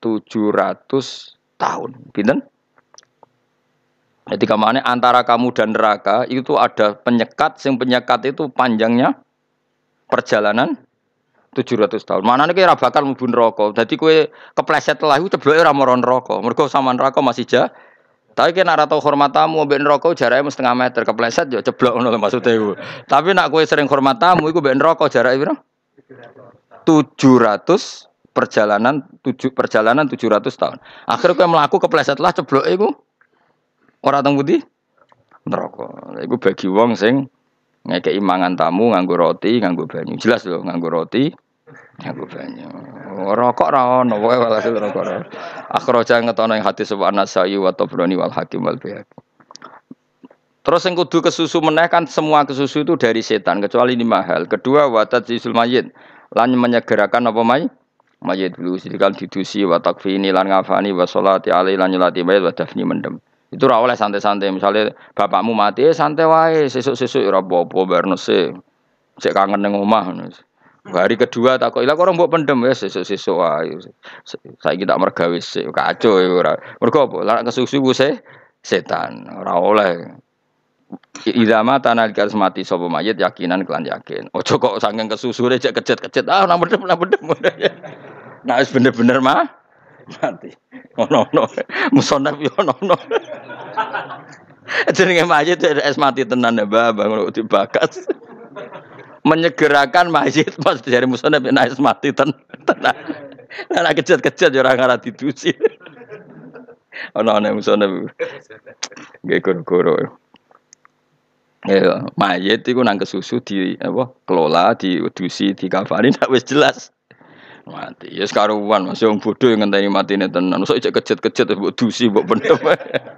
tujuh 700 tahun. Pinten? Jadi kemana antara kamu dan neraka itu ada penyekat, sing penyekat itu panjangnya perjalanan 700 tahun. Mana nih kira bakal mubun rokok. Jadi kue kepleset lah, itu era ramoron rokok. Mergo sama rokok masih jah. Tapi kena ratau hormatamu, bikin rokok jaraknya setengah meter kepleset ya ceblok ngono maksudnya ibu. Tapi nak kue sering hormatamu, ikut bikin rokok jaraknya berapa? 700 perjalanan tujuh perjalanan 700 tahun. Akhirnya kue melaku kepleset lah ceblok ikut Orang tang putih neraka. bagi uang sing ngekei mangan tamu nganggo roti nganggo banyu jelas loh nganggo roti nganggo banyu rokok ra ono walhasil rokok ra akhraja ngetono ing hati sebuah nasai atau berani wal hakim wal pihak Terus yang kudu kesusu meneh kan semua kesusu itu dari setan kecuali ini mahal Kedua watat sisul mayit lan menyegerakan apa mai? Mayit dulu sidikan didusi watak fini lan ngafani wa salati alai lan mayit wa dafni mendem. Itu rawol oleh santai-santai. Misalnya bapakmu mati, eh, santai wae, sesuk-sesuk ya ora apa-apa barno se. kangen ning omah Hari kedua takut ilah orang buat pendem ya sesuk-sesuk wae. Saya kita mergawe sik kacau ya ora. Mergo apa? lara kesusu se setan ora oleh. Ida mata kita mati sobo mayit yakinan kelan yakin. Ojo kok kesusu deh cek kecet-kecet. ah nang bedem nang bedem. Nah wis bener-bener mah mati. Ono-ono. Musonaf yo ono-ono. Jenenge ada es mati tenan ya, bangun ngono dibakas. Menyegerakan masjid pas dari musonaf ya, nek nah, es mati tenan. Nek nah, kejat-kejat yo ya, ora ngara didusi. Ono-ono musonaf. Nggih goro-goro. Ya, mayit itu nang kesusu di apa kelola, di di kafarin nek nah, wis jelas mati. Ya yes, karuan masih ya, orang bodoh yang ngenteni matine tenan. Sok ijek kejet-kejet mbok dusi mbok pendem.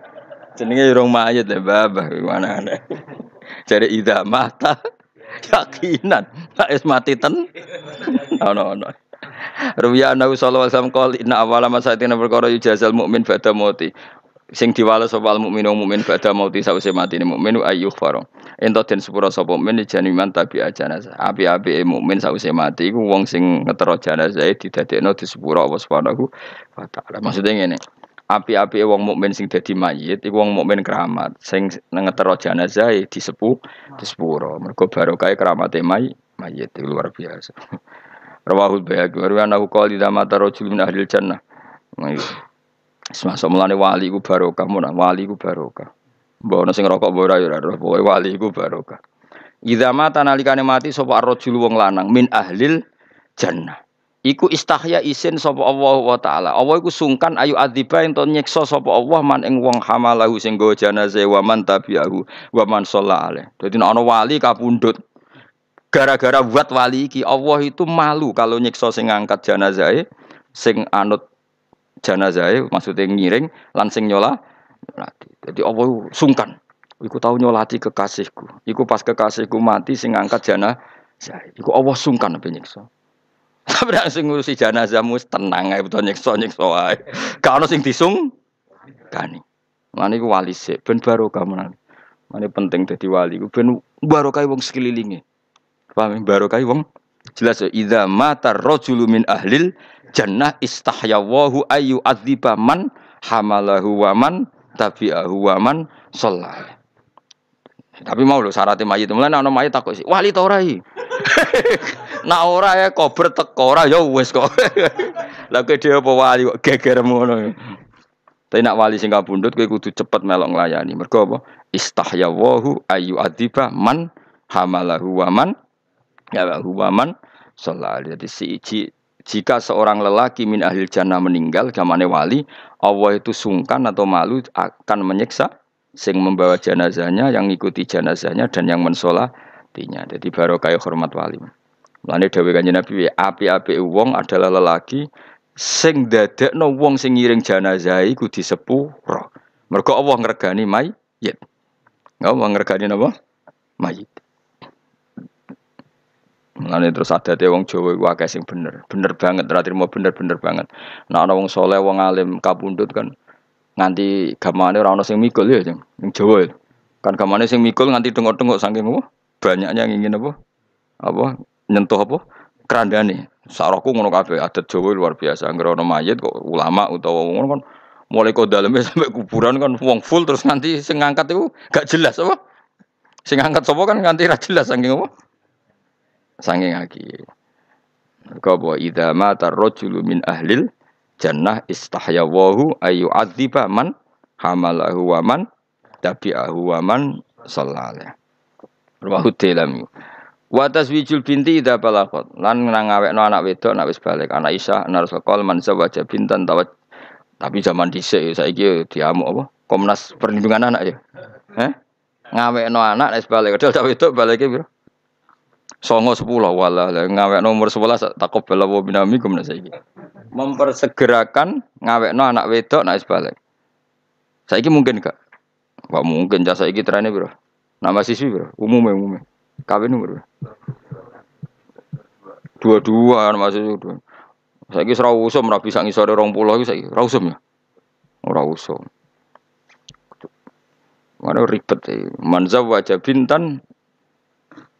Jenenge ya orang mayit ya babah gimana ana. Jadi ida mata yakinan tak es mati ten. Ono ono. Ruya Nabi sallallahu alaihi wasallam qol inna masa itu sa'atina perkara yujazal mukmin ba'da sing diwales sapa al mukminu mukmin badha mauti sawise mati ne mukmin ayyuh faro ento den sepura sapa mukmin janiman tabi janazah api-api mukmin sawise mati iku wong sing ngetero janazah didadekno disepura Allah subhanahu wa taala maksudnya ngene api-api wong mukmin sing dadi mayit iku wong mukmin keramat sing ngetero janazah disepu disepura mergo barokah keramate may mayit itu luar biasa Rawahul Bayhaqi wa riwayanahu di idza mata rajulun min ahlil jannah nah, iya. Semasa mulane wali ku barokah, mun wali ku barokah. Mbok ana sing rokok mbok ya ora ora pokoke wali ku barokah. Idza mata nalikane mati sapa ar wong lanang min ahlil jannah. Iku istahya isin sapa Allah wa taala. Allah iku sungkan ayu adziba ento nyiksa sapa Allah man ing wong hamalahu sing go ze wa man tabi'ahu wa man ale. Dadi ana wali kapundhut gara-gara buat wali ki Allah itu malu kalau nyiksa sing angkat jenazah e, sing anut Zai, e, maksudnya ngiring lan nyola nyolati. jadi apa sungkan. Iku tau nyolati kekasihku. Iku pas kekasihku mati sing ngangkat janazah. Iku Allah sungkan apa Tapi nek sing ngurusi jenazahmu tenang ae butuh Nyekso, Nyekso ae. Gak ono sing disung kani. Lan iku wali sik ben barokah menan. Mane penting dadi wali iku ben barokah wong sekelilinge. Paham ya? Barokai wong jelas ya idza mata rajulu min ahlil jannah istahyawahu ayu adziba man hamalahu wa man tabi'ahu wa man tapi mau lo syaratnya mayit. Mulai nana mayit takut sih. Wali tau rai. ora ya kober tekora ya wes kok. lagi dia apa wali geger mono ya? Tapi nak wali sing kabundut kowe kudu cepet melok nglayani. Mergo apa? Istahyawahu ayu adiba man hamalahu wa man ya wa man sallallahu alaihi si iji jika seorang lelaki min ahli jannah meninggal zamane wali, Allah itu sungkan atau malu akan menyiksa sing membawa jenazahnya, yang ngikuti jenazahnya dan yang mensolatinya. Jadi barokah ya, hormat wali. Mulane dawuh Kanjeng Nabi, api-api wong adalah lelaki sing dadekno wong sing ngiring jenazah iku disepuro. Mergo Allah ngregani mayit. Nggak Allah ngregani napa? Mayit. Mulane terus adate wong Jawa iku akeh sing bener, bener banget, ra trimo bener-bener banget. Nek ana wong saleh, wong alim kapundhut kan nganti gamane ora ana sing mikul ya, sing Jawa. Ya. Kan gamane sing mikul nganti tengok-tengok saking apa? Banyaknya yang ingin apa? Apa nyentuh apa? Kerandane. Saraku ngono kabeh adat Jawa luar biasa. Anggere ana mayit kok ulama utawa wong kan mulai kok dalemnya sampai kuburan kan wong full terus nganti sing ngangkat itu gak jelas apa? Sing ngangkat sapa kan nganti ra jelas saking apa? Sangking aki. Kau bahwa idha mata rojulu min ahlil jannah wahu ayu adziba man hamalahu wa man tabi'ahu wa man sallaleh. Ruwahu telami. Wa taswijul binti idza balaqat. Lan no anak wedok nabis wis balik. Anak Isa anar sekol man zawaja bintan tawat. Tapi zaman dhisik saiki diamuk apa? Komnas Perlindungan Anak ya. ngawe no anak wis balik. Kedel tak itu balike bro songo sepuluh wala ngawek nomor sebelas takut bela binami kumna saiki mempersegerakan ngawek no anak wedok naik sebalik ini mungkin kak Wah mungkin jasa iki trennya bro nama siswi bro umum umum kawin nomor bro dua dua nama itu dua saiki serau usum rapi sangi sore rong pulau saiki rausum ya rausum Mana ribet ya. Eh. manza wajah bintan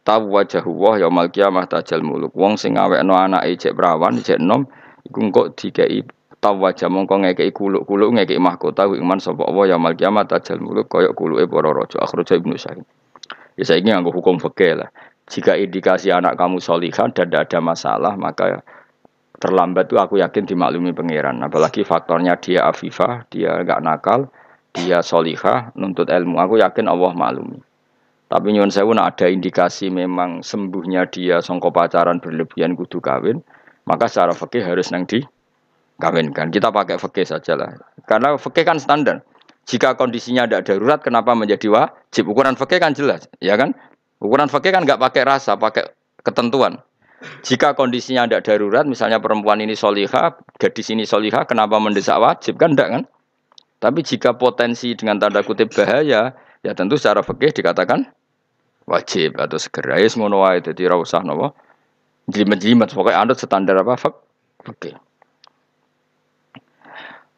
tahu wajah Allah ya mal kiamah tajal muluk wong sing no anak ejek prawan cek nom iku engko dikeki tahu wajah mongko ngekeki kuluk-kuluk ngekeki mahkota iman sapa Allah ya mal kiamah tajal muluk koyok kuluke para raja akhraja Ibnu Sa'id ya saiki anggo hukum fikih lah jika indikasi anak kamu solihan dan tidak ada masalah maka terlambat tuh aku yakin dimaklumi pangeran apalagi faktornya dia afifah dia nggak nakal dia solihah nuntut ilmu aku yakin Allah maklumi tapi nyuwun sewu nak ada indikasi memang sembuhnya dia songkok pacaran berlebihan kudu kawin, maka secara fakih harus nang di kawinkan. Kita pakai fakih saja lah, Karena fakih kan standar. Jika kondisinya tidak darurat, kenapa menjadi wajib? Ukuran fakih kan jelas, ya kan? Ukuran fakih kan nggak pakai rasa, pakai ketentuan. Jika kondisinya tidak darurat, misalnya perempuan ini solihah, gadis ini solihah, kenapa mendesak wajib? Kan enggak kan? Tapi jika potensi dengan tanda kutip bahaya, ya tentu secara fakih dikatakan wajib atau segera ya semua wae itu ora usah napa jlimet-jlimet pokoke anut standar apa fak oke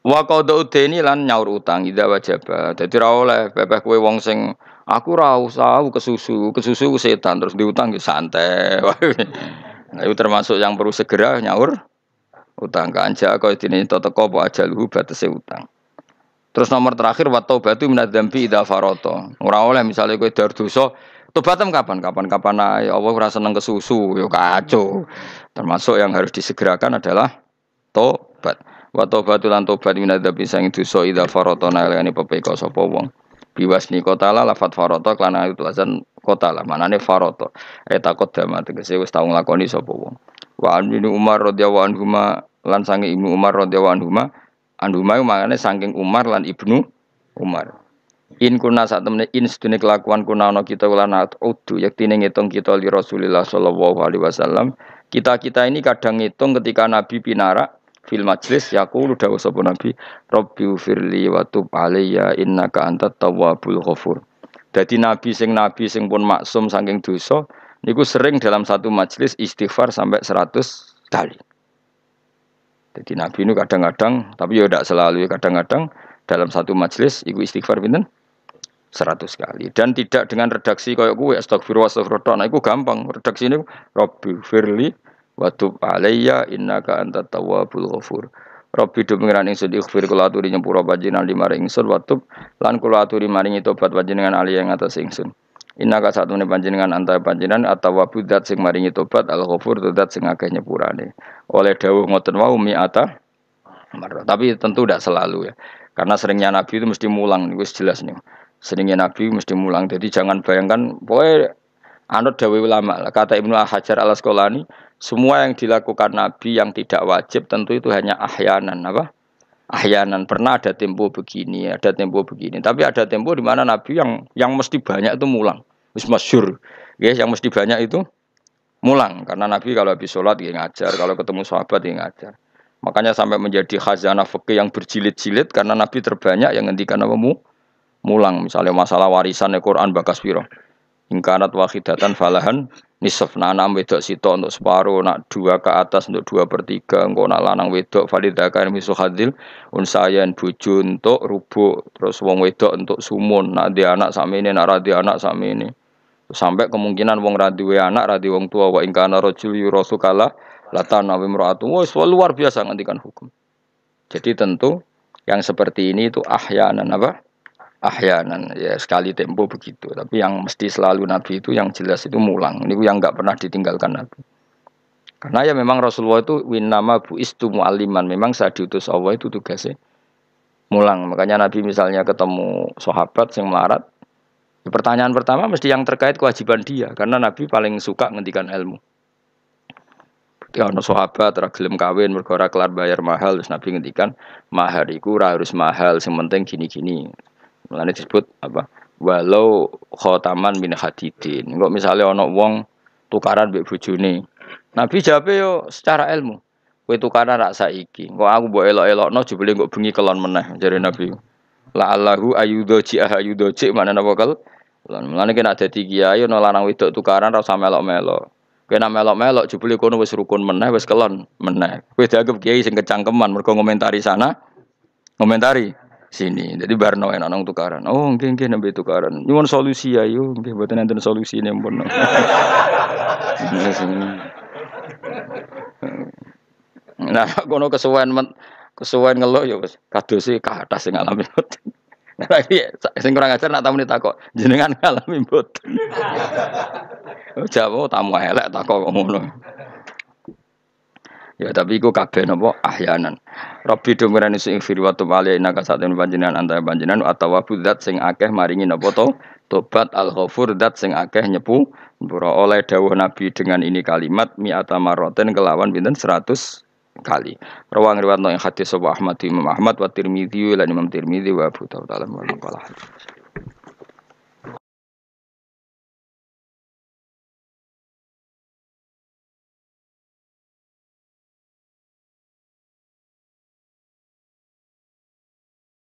wa qada udeni lan nyaur utang ida wajib, jadi ora oleh bebek kowe wong sing aku ora usah kesusu kesusu setan terus diutang gitu santai nah, itu termasuk yang perlu segera nyaur utang kanja kau ini toto kopo aja lu batasi utang terus nomor terakhir wa taubatu minadzambi idza faroto ora oleh misalnya kue dar dosa Tobatem kapan? Kapan-kapan ae nah, ya Allah ora seneng kesusu yo ya, kacau. Termasuk yang harus disegerakan adalah tobat. Wa tobatul lan tobat minadzabi sang dosa idza faratana lani pepeka sapa wong. Biwasni kotala lafat farata klan ayu tulasan kotala manane farata. Eta eh, kodama tegese wis tau nglakoni sapa wong. Wa an Umar radhiyallahu anhu lan sange Ibnu Umar radhiyallahu anhu anhu itu makanya saking Umar lan Ibnu Umar. In kuna saat temen in sedune kelakuan kuna no kita ulana yak tini ngitung kita li Rasulillah sallallahu alaihi wasallam. Kita-kita ini kadang ngitung ketika Nabi pinara fil majlis ya yaqulu dawu sapa Nabi Robbi firli wa Inna alayya anta tawa tawwabul kofur. Jadi nabi sing nabi sing pun maksum saking dosa niku sering dalam satu majlis istighfar sampai seratus kali. Jadi Nabi ini kadang-kadang, tapi ya tidak selalu, ya kadang-kadang dalam satu majlis iku istighfar pinten Seratus kali dan tidak dengan redaksi kayak gue astagfirullah astagfirullah nah itu gampang redaksi ini Robi firli wa tub Inna Ka Anta Tawabul ghafur Robbi do pengiran ingsun ikhfir kula aturi nyepura panjenengan limaring ingsun wa tub lan kula aturi Itu Bat Bajinan ali yang atas ingsun innaka satune panjenengan antara panjenengan Wabu Dat sing maringi tobat al ghafur Dat sing akeh nyepurane oleh dawuh ngoten wau Ata tapi tentu tidak selalu ya karena seringnya Nabi itu mesti mulang, gue jelas nih seringnya Nabi mesti mulang. Jadi jangan bayangkan, boy, anut dawe ulama. Kata Ibnu Hajar al Asqalani, semua yang dilakukan Nabi yang tidak wajib tentu itu hanya ahyanan apa? Ahyanan pernah ada tempo begini, ada tempo begini. Tapi ada tempo di mana Nabi yang yang mesti banyak itu mulang. Wis masyur Guys, yang mesti banyak itu mulang karena Nabi kalau habis sholat dia ngajar, kalau ketemu sahabat dia ngajar. Makanya sampai menjadi khazanah fikih yang berjilid-jilid karena Nabi terbanyak yang ngendikan apa mu mulang misalnya masalah warisan ya Quran bakas piro ingkarat wahidatan falahan nisaf nanam wedok sito untuk separuh nak dua ke atas untuk dua per tiga engkau nak lanang wedok validakan misu hadil unsayan buju untuk rubuh terus wong wedok untuk sumun nak di anak sami ini nak radi anak sami ini sampai kemungkinan wong we anak radi wong tua wa ingkana rojul kala latan nabi roatu wah luar biasa ngantikan hukum jadi tentu yang seperti ini itu ahyanan apa ahyanan ya sekali tempo begitu tapi yang mesti selalu nabi itu yang jelas itu mulang ini yang nggak pernah ditinggalkan nabi karena ya memang Rasulullah itu win nama bu istu mu'aliman memang saya diutus Allah itu tugasnya mulang makanya nabi misalnya ketemu sahabat yang melarat ya pertanyaan pertama mesti yang terkait kewajiban dia karena nabi paling suka ngendikan ilmu ya ono sahabat ora kawin mergo kelar bayar mahal terus Nabi ngendikan mahar iku harus mahal sing penting gini-gini Mulane disebut apa? Walau khotaman min hadidin. Engko misalnya ono wong tukaran mbek bojone. Nabi jawab yo secara ilmu. Kowe tukaran rak saiki. Engko aku mbok elok no jebule engko bengi kelon meneh jare Nabi. La Allahu ayudhaji ci mana napa kal? Lan mulane kena dadi kiai ana lanang wedok tukaran rasa melok-melok. Kena melok-melok jebule kono wis rukun meneh, wis kelon meneh. Kowe dianggap kiai sing kecangkeman mergo ngomentari sana. komentari sini. Jadi barno enak nong tukaran. Oh, geng geng nabi tukaran. Nyuwun solusi ya yo, nggih mboten solusi solusine pun. Nah, kono kesuwen kesuwen ngeluk ya wis kadose kathah sing ngalami mboten. lagi sing kurang ajar nak tamu ditakok, jenengan ngalami mboten. Oh, Jawa oh, tamu elek takok ngono. Ya tapi iku kabeh napa ahyanan. Rabbi dumirani sing firwatu balai inaka satun panjenengan antara panjenengan atawa budzat sing akeh maringi napa to? Tobat al-ghafur dat sing akeh nyepu Bura oleh dawuh Nabi dengan ini kalimat mi atama roten kelawan pinten 100 kali. Rawang riwayat yang hadis Abu Ahmad Imam Ahmad wa Tirmidzi lan Imam Tirmidzi wa Abu Dawud al-Mu'allaq